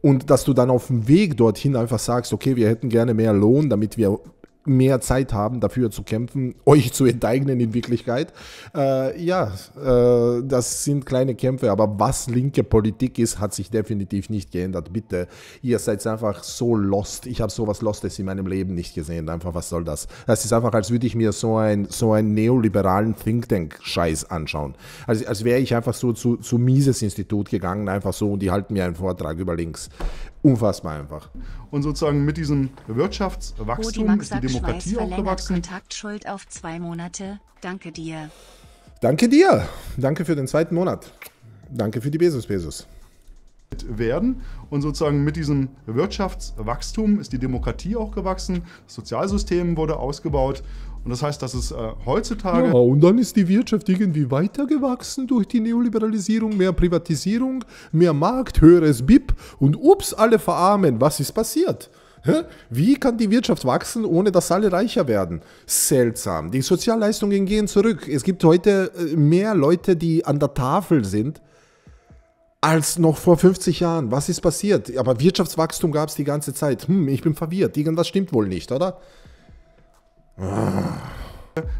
Und dass du dann auf dem Weg dorthin einfach sagst, okay, wir hätten gerne mehr Lohn, damit wir mehr Zeit haben, dafür zu kämpfen, euch zu enteignen in Wirklichkeit. Äh, ja, äh, das sind kleine Kämpfe, aber was linke Politik ist, hat sich definitiv nicht geändert. Bitte, ihr seid einfach so lost. Ich habe sowas Lostes in meinem Leben nicht gesehen. Einfach, was soll das? Das ist einfach, als würde ich mir so ein so einen neoliberalen Think Tank-Scheiß anschauen. Als, als wäre ich einfach so zu, zu Mises Institut gegangen, einfach so, und die halten mir einen Vortrag über links. Unfassbar einfach. Und sozusagen mit diesem Wirtschaftswachstum ist oh, die Demokratie Demokratie Schweiz aufgewachsen. Kontaktschuld auf zwei Monate. Danke dir. Danke dir. Danke für den zweiten Monat. Danke für die Besos Besos. Werden und sozusagen mit diesem Wirtschaftswachstum ist die Demokratie auch gewachsen, das Sozialsystem wurde ausgebaut und das heißt, dass es äh, heutzutage. Ja, und dann ist die Wirtschaft irgendwie weitergewachsen durch die Neoliberalisierung, mehr Privatisierung, mehr Markt, höheres BIP und ups, alle verarmen. Was ist passiert? Wie kann die Wirtschaft wachsen, ohne dass alle reicher werden? Seltsam. Die Sozialleistungen gehen zurück. Es gibt heute äh, mehr Leute, die an der Tafel sind, als noch vor 50 Jahren. Was ist passiert? Aber Wirtschaftswachstum gab es die ganze Zeit. Hm, ich bin verwirrt. Irgendwas stimmt wohl nicht, oder? Ah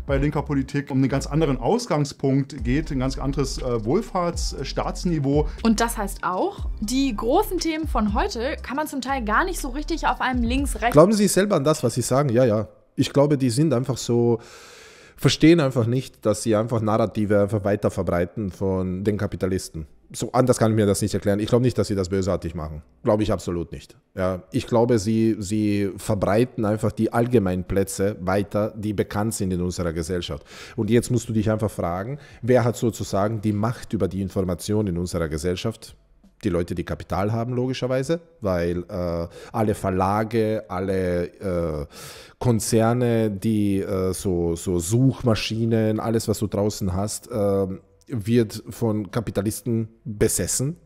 bei linker Politik um einen ganz anderen Ausgangspunkt geht, ein ganz anderes äh, Wohlfahrtsstaatsniveau. Und das heißt auch, die großen Themen von heute kann man zum Teil gar nicht so richtig auf einem links-rechts. Glauben Sie selber an das, was Sie sagen? Ja, ja. Ich glaube, die sind einfach so verstehen einfach nicht, dass sie einfach Narrative einfach weiter verbreiten von den Kapitalisten so anders kann ich mir das nicht erklären. Ich glaube nicht, dass sie das bösartig machen. Glaube ich absolut nicht. Ja, ich glaube, sie, sie verbreiten einfach die allgemeinen Plätze weiter, die bekannt sind in unserer Gesellschaft. Und jetzt musst du dich einfach fragen, wer hat sozusagen die Macht über die Information in unserer Gesellschaft? die Leute, die Kapital haben, logischerweise, weil äh, alle Verlage, alle äh, Konzerne, die äh, so, so Suchmaschinen, alles, was du draußen hast, ähm, wird von Kapitalisten besessen,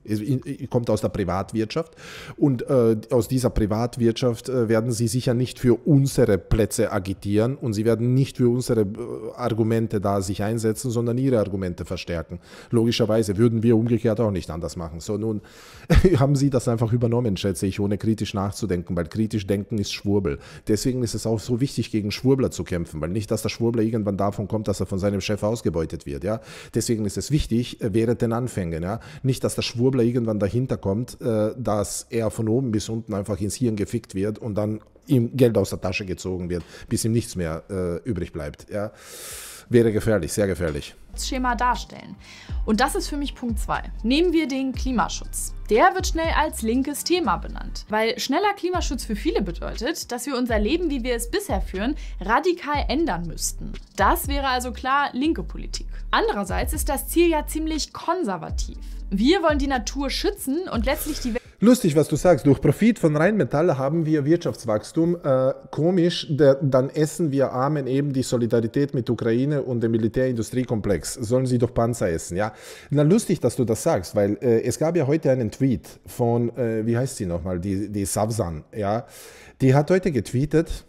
kommt aus der Privatwirtschaft und äh, aus dieser Privatwirtschaft äh, werden sie sicher nicht für unsere Plätze agitieren und sie werden nicht für unsere äh, Argumente da sich einsetzen, sondern ihre Argumente verstärken. Logischerweise würden wir umgekehrt auch nicht anders machen. So nun haben sie das einfach übernommen, schätze ich, ohne kritisch nachzudenken, weil kritisch denken ist Schwurbel. Deswegen ist es auch so wichtig, gegen Schwurbler zu kämpfen, weil nicht, dass der Schwurbler irgendwann davon kommt, dass er von seinem Chef ausgebeutet wird. Ja, deswegen ist ist es wichtig, äh, während den Anfängen. Ja? Nicht, dass der Schwurbler irgendwann dahinter kommt, äh, dass er von oben bis unten einfach ins Hirn gefickt wird und dann ihm Geld aus der Tasche gezogen wird, bis ihm nichts mehr äh, übrig bleibt. Ja? wäre gefährlich, sehr gefährlich. Schema darstellen. Und das ist für mich Punkt 2. Nehmen wir den Klimaschutz. Der wird schnell als linkes Thema benannt, weil schneller Klimaschutz für viele bedeutet, dass wir unser Leben, wie wir es bisher führen, radikal ändern müssten. Das wäre also klar linke Politik. Andererseits ist das Ziel ja ziemlich konservativ. Wir wollen die Natur schützen und letztlich die Welt Lustig, was du sagst. Durch Profit von Rheinmetall haben wir Wirtschaftswachstum. Äh, komisch, der, dann essen wir Armen eben die Solidarität mit Ukraine und dem Militärindustriekomplex. Sollen sie doch Panzer essen, ja? Na, lustig, dass du das sagst, weil äh, es gab ja heute einen Tweet von, äh, wie heißt sie nochmal, die, die Savsan, ja? Die hat heute getweetet,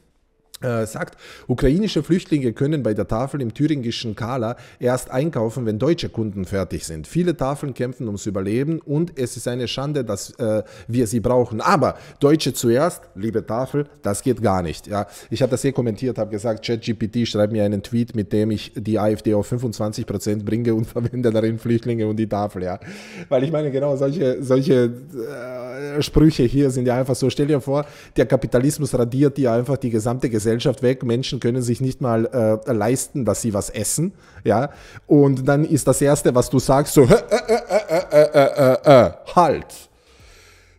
äh, sagt, ukrainische Flüchtlinge können bei der Tafel im thüringischen Kala erst einkaufen, wenn deutsche Kunden fertig sind. Viele Tafeln kämpfen ums Überleben und es ist eine Schande, dass äh, wir sie brauchen. Aber Deutsche zuerst, liebe Tafel, das geht gar nicht. Ja, ich habe das eh kommentiert, habe gesagt, ChatGPT schreibt mir einen Tweet, mit dem ich die AfD auf 25% bringe und verwende darin Flüchtlinge und die Tafel. Ja, weil ich meine, genau solche, solche äh, Sprüche hier sind ja einfach so. Stell dir vor, der Kapitalismus radiert dir einfach die gesamte Gesellschaft Gesellschaft weg. Menschen können sich nicht mal äh, leisten, dass sie was essen. Ja? Und dann ist das Erste, was du sagst, so, äh, äh, halt.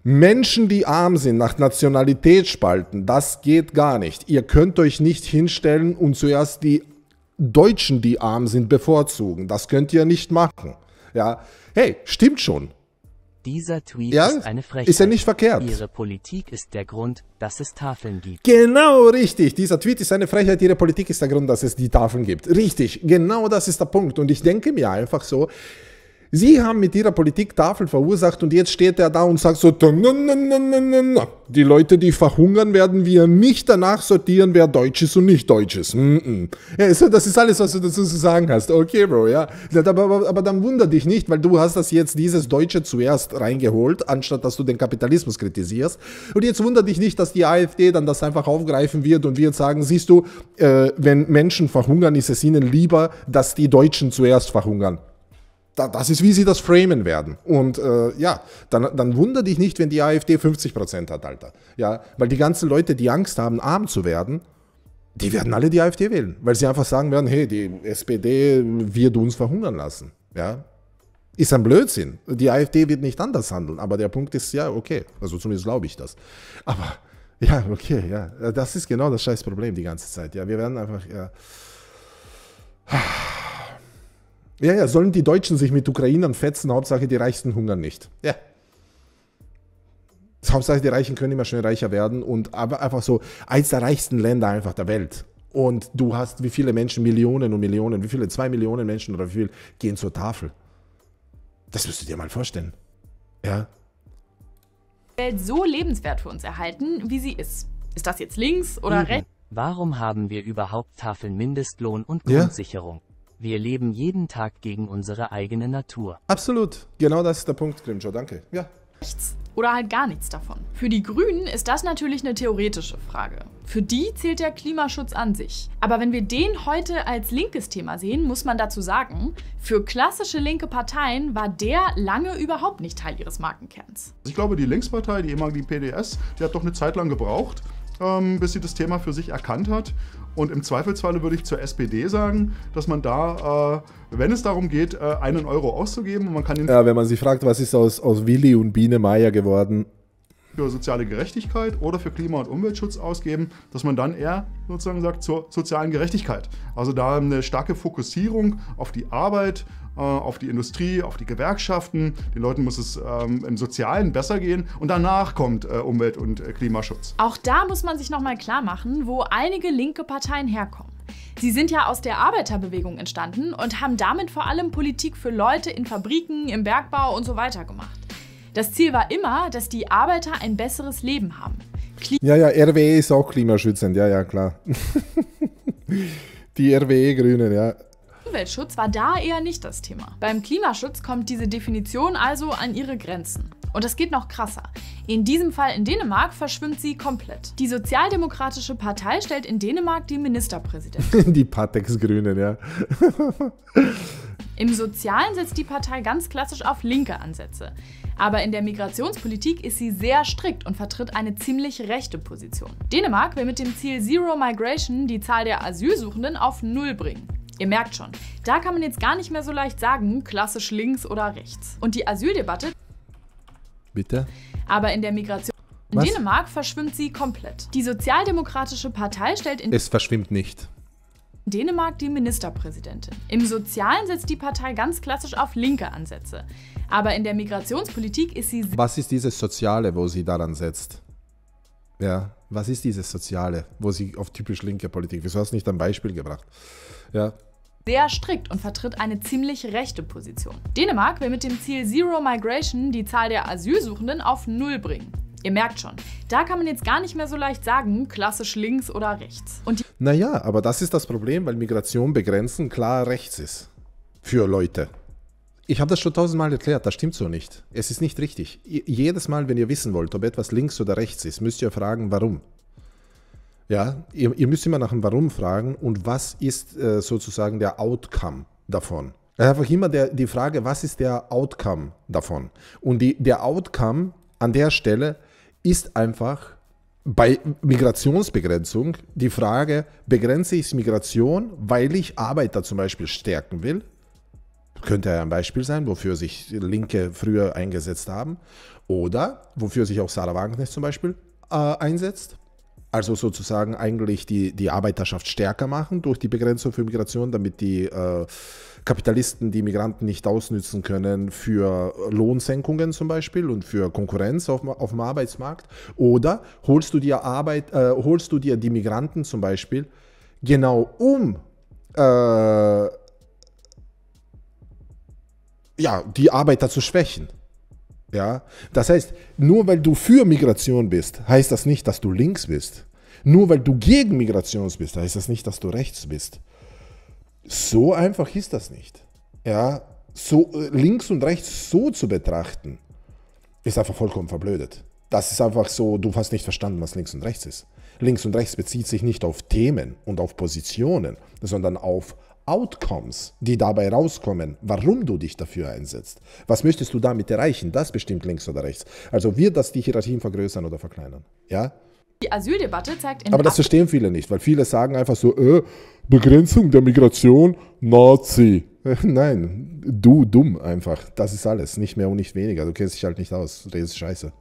Menschen, die arm sind, nach Nationalität spalten, das geht gar nicht. Ihr könnt euch nicht hinstellen und zuerst die Deutschen, die arm sind, bevorzugen. Das könnt ihr nicht machen. Ja, hey, stimmt schon. Dieser Tweet ja, ist eine Frechheit. Ist ja nicht verkehrt. Ihre Politik ist der Grund, dass es Tafeln gibt. Genau richtig. Dieser Tweet ist eine Frechheit. Ihre Politik ist der Grund, dass es die Tafeln gibt. Richtig. Genau das ist der Punkt. Und ich denke mir einfach so, Sie haben mit ihrer Politik Tafel verursacht und jetzt steht er da und sagt so, die Leute, die verhungern, werden wir nicht danach sortieren, wer deutsch ist und nicht deutsch ist. Mm, mm. Ja, so, das ist alles, was du dazu zu sagen hast. Okay, Bro, ja. Aber, aber, aber dann wunder dich nicht, weil du hast das jetzt, dieses Deutsche zuerst reingeholt, anstatt dass du den Kapitalismus kritisierst. Und jetzt wunder dich nicht, dass die AfD dann das einfach aufgreifen wird und wird sagen, siehst du, äh, wenn Menschen verhungern, ist es ihnen lieber, dass die Deutschen zuerst verhungern das ist, wie sie das framen werden. Und äh, ja, dann, dann wunder dich nicht, wenn die AfD 50% hat, Alter. Ja, weil die ganzen Leute, die Angst haben, arm zu werden, die werden alle die AfD wählen, weil sie einfach sagen werden, hey, die SPD wird uns verhungern lassen. Ja, ist ein Blödsinn. Die AfD wird nicht anders handeln, aber der Punkt ist, ja, okay, also zumindest glaube ich das. Aber ja, okay, ja, das ist genau das Scheißproblem die ganze Zeit. Ja, wir werden einfach, ja. Ja, ja, sollen die Deutschen sich mit Ukrainern fetzen, Hauptsache die Reichsten hungern nicht. Ja. Hauptsache die Reichen können immer schön reicher werden und aber einfach so eins der reichsten Länder einfach der Welt. Und du hast wie viele Menschen, Millionen und Millionen, wie viele, zwei Millionen Menschen oder wie viel gehen zur Tafel. Das müsst du dir mal vorstellen. Ja. Welt so lebenswert für uns erhalten, wie sie ist. Ist das jetzt links oder mhm. rechts? Warum haben wir überhaupt Tafeln Mindestlohn und Grundsicherung? Wir leben jeden Tag gegen unsere eigene Natur. Absolut. Genau das ist der Punkt, Grimshaw. Danke. Ja. Nichts oder halt gar nichts davon. Für die Grünen ist das natürlich eine theoretische Frage. Für die zählt der Klimaschutz an sich. Aber wenn wir den heute als linkes Thema sehen, muss man dazu sagen, für klassische linke Parteien war der lange überhaupt nicht Teil ihres Markenkerns. Also ich glaube, die Linkspartei, die ehemalige PDS, die hat doch eine Zeit lang gebraucht, ähm, bis sie das Thema für sich erkannt hat und im Zweifelsfalle würde ich zur SPD sagen, dass man da, äh, wenn es darum geht, äh, einen Euro auszugeben, man kann ihn. Ja, wenn man sich fragt, was ist aus, aus Willi und Biene Meier geworden, für soziale Gerechtigkeit oder für Klima- und Umweltschutz ausgeben, dass man dann eher sozusagen sagt zur sozialen Gerechtigkeit. Also da eine starke Fokussierung auf die Arbeit, äh, auf die Industrie, auf die Gewerkschaften. Den Leuten muss es ähm, im Sozialen besser gehen und danach kommt äh, Umwelt- und äh, Klimaschutz. Auch da muss man sich nochmal klar machen, wo einige linke Parteien herkommen. Sie sind ja aus der Arbeiterbewegung entstanden und haben damit vor allem Politik für Leute in Fabriken, im Bergbau und so weiter gemacht. Das Ziel war immer, dass die Arbeiter ein besseres Leben haben. Kli ja, ja, RWE ist auch klimaschützend, ja, ja, klar. die RWE-Grünen, ja. Umweltschutz war da eher nicht das Thema. Beim Klimaschutz kommt diese Definition also an ihre Grenzen. Und das geht noch krasser. In diesem Fall in Dänemark verschwimmt sie komplett. Die Sozialdemokratische Partei stellt in Dänemark die Ministerpräsidentin. Die Patex-Grünen, ja. Im Sozialen setzt die Partei ganz klassisch auf linke Ansätze. Aber in der Migrationspolitik ist sie sehr strikt und vertritt eine ziemlich rechte Position. Dänemark will mit dem Ziel Zero Migration die Zahl der Asylsuchenden auf Null bringen. Ihr merkt schon, da kann man jetzt gar nicht mehr so leicht sagen, klassisch links oder rechts. Und die Asyldebatte. Bitte? Aber in der Migration. In Dänemark verschwimmt sie komplett. Die Sozialdemokratische Partei stellt in. Es verschwimmt nicht. Dänemark die Ministerpräsidentin. Im Sozialen setzt die Partei ganz klassisch auf linke Ansätze. Aber in der Migrationspolitik ist sie. Was ist dieses Soziale, wo sie daran setzt? Ja, was ist dieses Soziale, wo sie auf typisch linke Politik? Wieso hast du nicht ein Beispiel gebracht? Ja, sehr strikt und vertritt eine ziemlich rechte Position. Dänemark will mit dem Ziel Zero Migration die Zahl der Asylsuchenden auf Null bringen. Ihr merkt schon, da kann man jetzt gar nicht mehr so leicht sagen, klassisch links oder rechts. Und naja, aber das ist das Problem, weil Migration begrenzen klar rechts ist. Für Leute. Ich habe das schon tausendmal erklärt, das stimmt so nicht. Es ist nicht richtig. Jedes Mal, wenn ihr wissen wollt, ob etwas links oder rechts ist, müsst ihr fragen, warum. Ja, ihr, ihr müsst immer nach dem Warum fragen und was ist äh, sozusagen der Outcome davon. Einfach immer der, die Frage, was ist der Outcome davon? Und die, der Outcome an der Stelle ist einfach bei Migrationsbegrenzung die Frage, begrenze ich Migration, weil ich Arbeiter zum Beispiel stärken will? Könnte ja ein Beispiel sein, wofür sich Linke früher eingesetzt haben. Oder wofür sich auch Sarah Wagner zum Beispiel äh, einsetzt. Also sozusagen eigentlich die, die Arbeiterschaft stärker machen durch die Begrenzung für Migration, damit die... Äh, Kapitalisten, die Migranten nicht ausnützen können für Lohnsenkungen zum Beispiel und für Konkurrenz auf, auf dem Arbeitsmarkt. Oder holst du dir Arbeit, äh, holst du dir die Migranten zum Beispiel genau um äh, ja, die Arbeiter zu schwächen. Ja? Das heißt, nur weil du für Migration bist, heißt das nicht, dass du links bist. Nur weil du gegen Migration bist, heißt das nicht, dass du rechts bist. So einfach ist das nicht. Ja, so äh, links und rechts so zu betrachten, ist einfach vollkommen verblödet. Das ist einfach so, du hast nicht verstanden, was links und rechts ist. Links und rechts bezieht sich nicht auf Themen und auf Positionen, sondern auf Outcomes, die dabei rauskommen, warum du dich dafür einsetzt. Was möchtest du damit erreichen? Das bestimmt links oder rechts. Also wird das die Hierarchien vergrößern oder verkleinern. Ja? Die Asyldebatte zeigt in Aber das verstehen viele nicht, weil viele sagen einfach so, äh, Begrenzung der Migration, Nazi. Nein, du dumm einfach. Das ist alles, nicht mehr und nicht weniger. Du kennst dich halt nicht aus, redest scheiße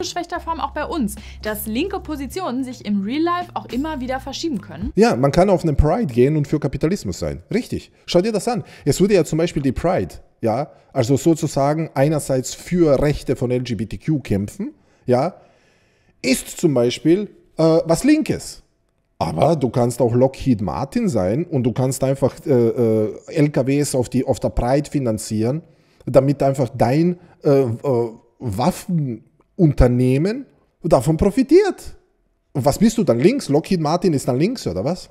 Schwächter Form auch bei uns, dass linke Positionen sich im Real Life auch immer wieder verschieben können? Ja, man kann auf einen Pride gehen und für Kapitalismus sein. Richtig. Schau dir das an. Es wurde ja zum Beispiel die Pride, ja, also sozusagen einerseits für Rechte von LGBTQ kämpfen, ja, ist zum Beispiel äh, was Linkes. Aber du kannst auch Lockheed Martin sein und du kannst einfach äh, äh, LKWs auf, die, auf der Breit finanzieren, damit einfach dein äh, äh, Waffenunternehmen davon profitiert. Und was bist du dann links? Lockheed Martin ist dann links oder was?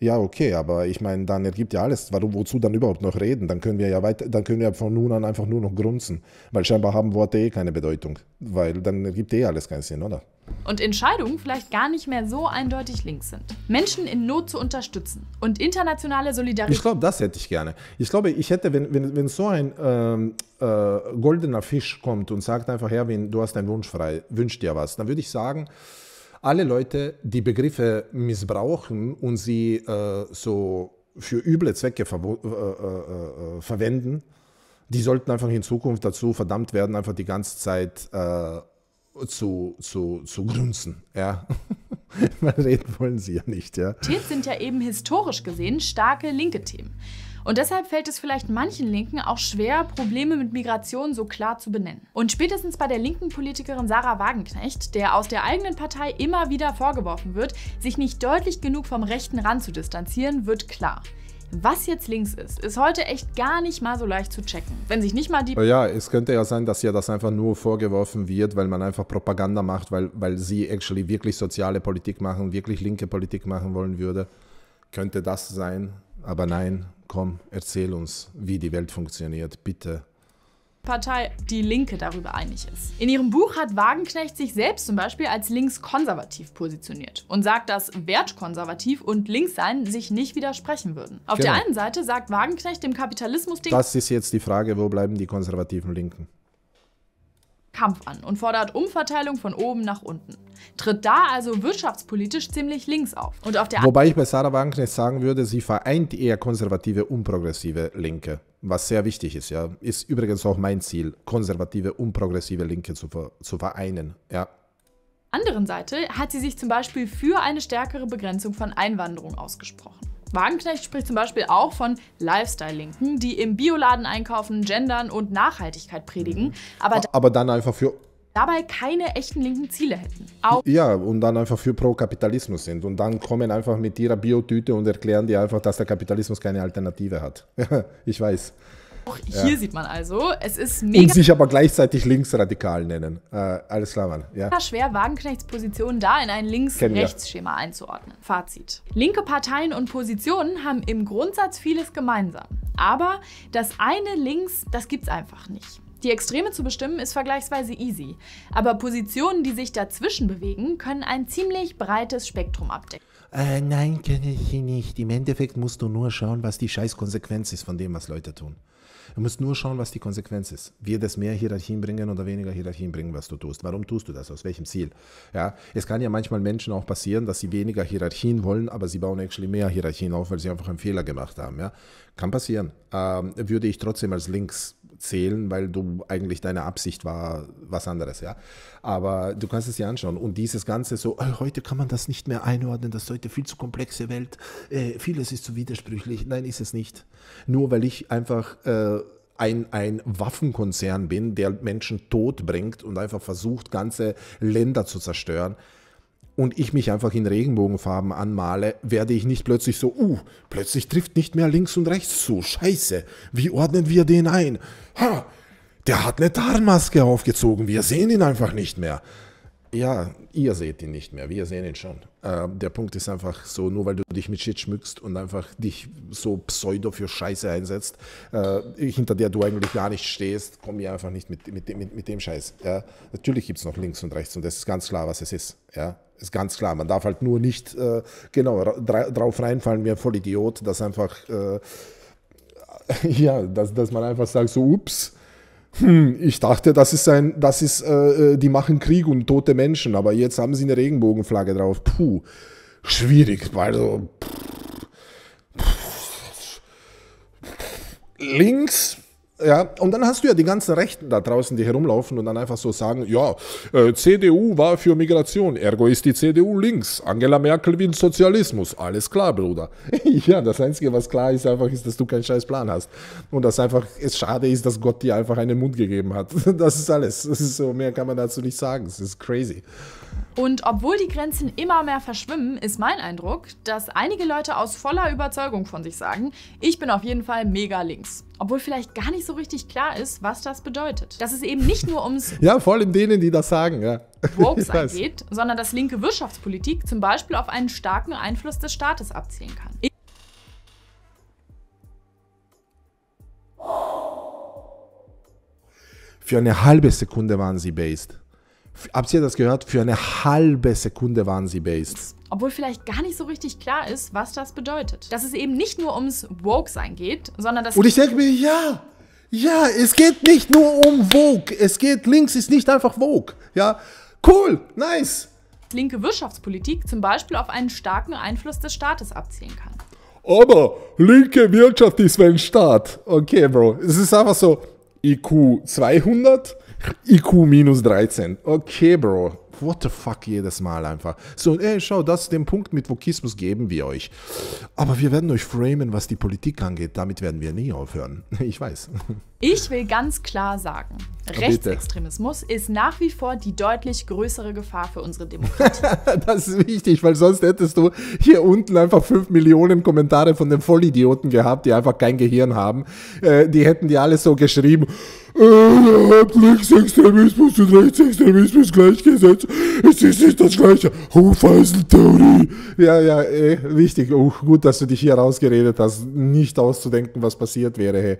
Ja, okay, aber ich meine, dann ergibt ja alles. Warum, wozu dann überhaupt noch reden? Dann können wir ja weiter, dann können wir von nun an einfach nur noch grunzen, weil scheinbar haben Worte eh keine Bedeutung, weil dann ergibt eh alles keinen Sinn, oder? und Entscheidungen vielleicht gar nicht mehr so eindeutig links sind. Menschen in Not zu unterstützen und internationale Solidarität. Ich glaube, das hätte ich gerne. Ich glaube, ich hätte, wenn, wenn, wenn so ein ähm, äh, goldener Fisch kommt und sagt einfach, Herwin, du hast einen Wunsch frei, wünsch dir was, dann würde ich sagen, alle Leute, die Begriffe missbrauchen und sie äh, so für üble Zwecke ver äh, äh, äh, äh, verwenden, die sollten einfach in Zukunft dazu verdammt werden, einfach die ganze Zeit zu, zu, zu grunzen. Ja. Reden wollen sie ja nicht, ja. Tiers sind ja eben historisch gesehen starke linke Themen. Und deshalb fällt es vielleicht manchen Linken auch schwer, Probleme mit Migration so klar zu benennen. Und spätestens bei der linken Politikerin Sarah Wagenknecht, der aus der eigenen Partei immer wieder vorgeworfen wird, sich nicht deutlich genug vom rechten Rand zu distanzieren, wird klar. Was jetzt links ist, ist heute echt gar nicht mal so leicht zu checken. Wenn sich nicht mal die. Oh ja, es könnte ja sein, dass ihr das einfach nur vorgeworfen wird, weil man einfach Propaganda macht, weil, weil sie actually wirklich soziale Politik machen, wirklich linke Politik machen wollen würde. Könnte das sein? Aber nein, komm, erzähl uns, wie die Welt funktioniert, bitte. Volkspartei Die Linke darüber einig ist. In ihrem Buch hat Wagenknecht sich selbst zum Beispiel als linkskonservativ positioniert und sagt, dass wertkonservativ und Linkssein sich nicht widersprechen würden. Auf genau. der einen Seite sagt Wagenknecht dem Kapitalismus... Das ist jetzt die Frage, wo bleiben die konservativen Linken? Kampf an und fordert Umverteilung von oben nach unten. Tritt da also wirtschaftspolitisch ziemlich links auf. Und auf der Wobei ich bei Sarah Wagenknecht sagen würde, sie vereint eher konservative und progressive Linke. Was sehr wichtig ist, ja. Ist übrigens auch mein Ziel, konservative und progressive Linke zu, zu vereinen, ja anderen Seite hat sie sich zum Beispiel für eine stärkere Begrenzung von Einwanderung ausgesprochen. Wagenknecht spricht zum Beispiel auch von Lifestyle-Linken, die im Bioladen einkaufen, gendern und Nachhaltigkeit predigen, aber, aber dann einfach für dabei keine echten linken Ziele hätten. Auch ja, und dann einfach für Pro-Kapitalismus sind. Und dann kommen einfach mit ihrer Biotüte und erklären dir einfach, dass der Kapitalismus keine Alternative hat. ich weiß. Auch hier ja. sieht man also, es ist mega. Und sich aber gleichzeitig linksradikal nennen. Äh, alles klar, Mann. Ja. Schwer, Wagenknechts Position da in ein Links-Rechts-Schema einzuordnen. Fazit. Linke Parteien und Positionen haben im Grundsatz vieles gemeinsam. Aber das eine links, das gibt's einfach nicht. Die Extreme zu bestimmen ist vergleichsweise easy, aber Positionen, die sich dazwischen bewegen, können ein ziemlich breites Spektrum abdecken. Äh, nein, kenne ich nicht. Im Endeffekt musst du nur schauen, was die Scheißkonsequenz ist von dem, was Leute tun. Du musst nur schauen, was die Konsequenz ist. Wird es mehr Hierarchien bringen oder weniger Hierarchien bringen, was du tust? Warum tust du das? Aus welchem Ziel? Ja, es kann ja manchmal Menschen auch passieren, dass sie weniger Hierarchien wollen, aber sie bauen actually mehr Hierarchien auf, weil sie einfach einen Fehler gemacht haben. Ja, kann passieren. Ähm, würde ich trotzdem als links zählen, weil du eigentlich deine Absicht war was anderes, ja. Aber du kannst es dir anschauen und dieses Ganze so, heute kann man das nicht mehr einordnen, das ist heute viel zu komplexe Welt, äh, vieles ist zu widersprüchlich. Nein, ist es nicht. Nur weil ich einfach äh, ein, ein Waffenkonzern bin, der Menschen tot bringt und einfach versucht, ganze Länder zu zerstören und ich mich einfach in Regenbogenfarben anmale, werde ich nicht plötzlich so, uh, plötzlich trifft nicht mehr links und rechts zu. Scheiße, wie ordnen wir den ein? Ha, der hat eine Tarnmaske aufgezogen, wir sehen ihn einfach nicht mehr. Ja, ihr seht ihn nicht mehr, wir sehen ihn schon. Äh, der Punkt ist einfach so, nur weil du dich mit Shit schmückst und einfach dich so pseudo für Scheiße einsetzt, äh, hinter der du eigentlich gar nicht stehst, komm ich einfach nicht mit, mit, mit, mit dem Scheiß. Ja? Natürlich gibt es noch links und rechts und das ist ganz klar, was es ist. Ja? Ist ganz klar, man darf halt nur nicht äh, genau drauf reinfallen wie ein Vollidiot, dass einfach äh, ja, dass, dass man einfach sagt, so ups, hm, ich dachte, das ist ein, das ist, äh, die machen Krieg und tote Menschen, aber jetzt haben sie eine Regenbogenflagge drauf. Puh, schwierig. Also, pff, pff, links ja, und dann hast du ja die ganzen Rechten da draußen, die herumlaufen und dann einfach so sagen, ja, äh, CDU war für Migration, ergo ist die CDU links, Angela Merkel will Sozialismus, alles klar, Bruder. ja, das Einzige, was klar ist einfach, ist, dass du keinen scheiß Plan hast. Und dass einfach es schade ist, dass Gott dir einfach einen Mund gegeben hat. Das ist alles. Das ist so, mehr kann man dazu nicht sagen. Es ist crazy. Und obwohl die Grenzen immer mehr verschwimmen, ist mein Eindruck, dass einige Leute aus voller Überzeugung von sich sagen, ich bin auf jeden Fall mega links. Obwohl vielleicht gar nicht so richtig klar ist, was das bedeutet. Dass es eben nicht nur ums. ja, vor allem denen, die das sagen, ja. Woke-Sein sondern dass linke Wirtschaftspolitik zum Beispiel auf einen starken Einfluss des Staates abzielen kann. Für eine halbe Sekunde waren sie based. Habt ihr das gehört? Für eine halbe Sekunde waren sie based obwohl vielleicht gar nicht so richtig klar ist, was das bedeutet. Dass es eben nicht nur ums Woke-Sein geht, sondern dass... Und ich denke mir, ja, ja, es geht nicht nur um Woke, Es geht, links ist nicht einfach Woke, Ja, cool, nice. Linke Wirtschaftspolitik zum Beispiel auf einen starken Einfluss des Staates abzielen kann. Aber linke Wirtschaft ist mein Staat. Okay, Bro. Es ist einfach so IQ 200, IQ minus 13. Okay, Bro what the fuck jedes Mal einfach. So, ey, schau, das den Punkt mit Vokismus geben wir euch. Aber wir werden euch framen, was die Politik angeht. Damit werden wir nie aufhören. Ich weiß. Ich will ganz klar sagen, Bitte. Rechtsextremismus ist nach wie vor die deutlich größere Gefahr für unsere Demokratie. das ist wichtig, weil sonst hättest du hier unten einfach 5 Millionen Kommentare von den Vollidioten gehabt, die einfach kein Gehirn haben. Äh, die hätten dir alles so geschrieben äh, Ab Linksextremismus und Rechtsextremismus gleichgesetzt. Es ist nicht das gleiche. Hufeisentheorie. Ja, ja, eh, wichtig. Oh, gut, dass du dich hier rausgeredet hast. Nicht auszudenken, was passiert wäre. Hey.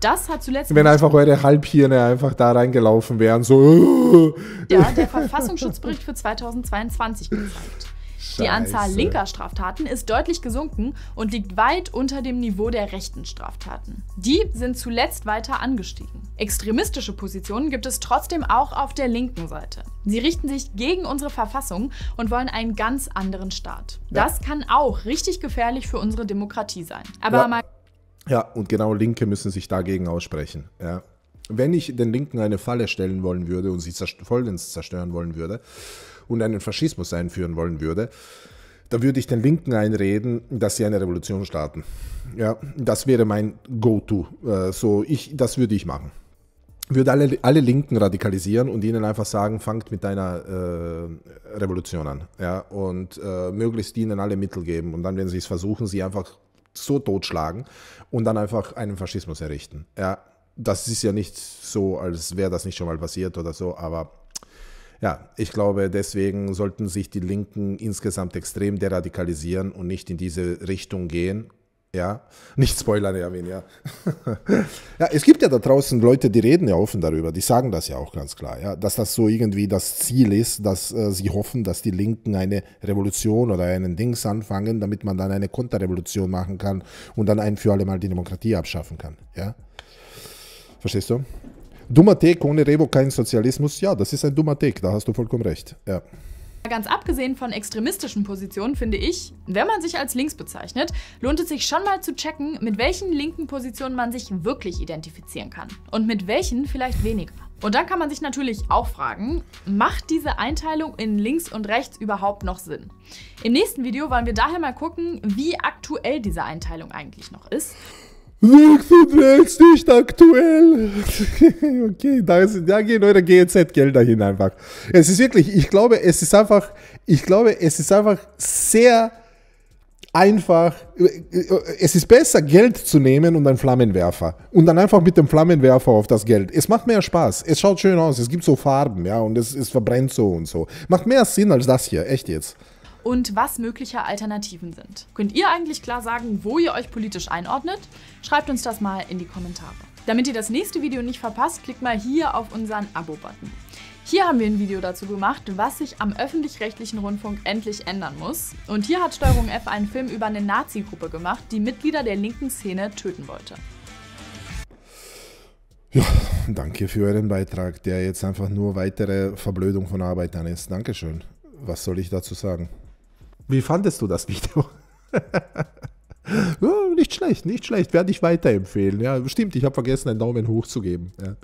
Das hat zuletzt. Wenn einfach eure Halbhirne einfach da reingelaufen wären, so. Ja, äh. der Verfassungsschutzbericht für 2022 gezeigt. Scheiße. Die Anzahl linker Straftaten ist deutlich gesunken und liegt weit unter dem Niveau der rechten Straftaten. Die sind zuletzt weiter angestiegen. Extremistische Positionen gibt es trotzdem auch auf der linken Seite. Sie richten sich gegen unsere Verfassung und wollen einen ganz anderen Staat. Ja. Das kann auch richtig gefährlich für unsere Demokratie sein. Aber ja. mal ja, und genau Linke müssen sich dagegen aussprechen. Ja. Wenn ich den Linken eine Falle stellen wollen würde und sie vollends zerstören wollen würde, und einen Faschismus einführen wollen würde, da würde ich den Linken einreden, dass sie eine Revolution starten. Ja, das wäre mein Go-To. Äh, so, ich, das würde ich machen. Würde alle, alle Linken radikalisieren und ihnen einfach sagen, fangt mit deiner äh, Revolution an. Ja, und äh, möglichst ihnen alle Mittel geben. Und dann, wenn sie es versuchen, sie einfach so totschlagen und dann einfach einen Faschismus errichten. Ja, das ist ja nicht so, als wäre das nicht schon mal passiert oder so, aber ja, ich glaube, deswegen sollten sich die Linken insgesamt extrem deradikalisieren und nicht in diese Richtung gehen. Ja, nicht spoilern, Erwin, ja. ja, es gibt ja da draußen Leute, die reden ja offen darüber, die sagen das ja auch ganz klar, ja, dass das so irgendwie das Ziel ist, dass äh, sie hoffen, dass die Linken eine Revolution oder einen Dings anfangen, damit man dann eine Konterrevolution machen kann und dann ein für alle Mal die Demokratie abschaffen kann, ja. Verstehst du? Dummer Take ohne Rebo kein Sozialismus, ja, das ist ein dummer Take, da hast du vollkommen recht. Ja. Ganz abgesehen von extremistischen Positionen finde ich, wenn man sich als links bezeichnet, lohnt es sich schon mal zu checken, mit welchen linken Positionen man sich wirklich identifizieren kann und mit welchen vielleicht weniger. Und dann kann man sich natürlich auch fragen, macht diese Einteilung in links und rechts überhaupt noch Sinn? Im nächsten Video wollen wir daher mal gucken, wie aktuell diese Einteilung eigentlich noch ist. 66 nicht aktuell. okay, da, sind, da gehen eure GEZ-Gelder hin einfach. Es ist wirklich, ich glaube, es ist einfach, ich glaube, es ist einfach sehr einfach, es ist besser, Geld zu nehmen und einen Flammenwerfer. Und dann einfach mit dem Flammenwerfer auf das Geld. Es macht mehr Spaß, es schaut schön aus, es gibt so Farben, ja, und es, es verbrennt so und so. Macht mehr Sinn als das hier, echt jetzt und was mögliche Alternativen sind. Könnt ihr eigentlich klar sagen, wo ihr euch politisch einordnet? Schreibt uns das mal in die Kommentare. Damit ihr das nächste Video nicht verpasst, klickt mal hier auf unseren Abo-Button. Hier haben wir ein Video dazu gemacht, was sich am öffentlich-rechtlichen Rundfunk endlich ändern muss. Und hier hat Steuerung F einen Film über eine Nazi-Gruppe gemacht, die Mitglieder der linken Szene töten wollte. Ja, danke für euren Beitrag, der jetzt einfach nur weitere Verblödung von Arbeitern ist. Dankeschön. Was soll ich dazu sagen? Wie fandest du das Video? nicht schlecht, nicht schlecht. Werde ich weiterempfehlen. Ja, stimmt, ich habe vergessen, einen Daumen hoch zu geben. Ja.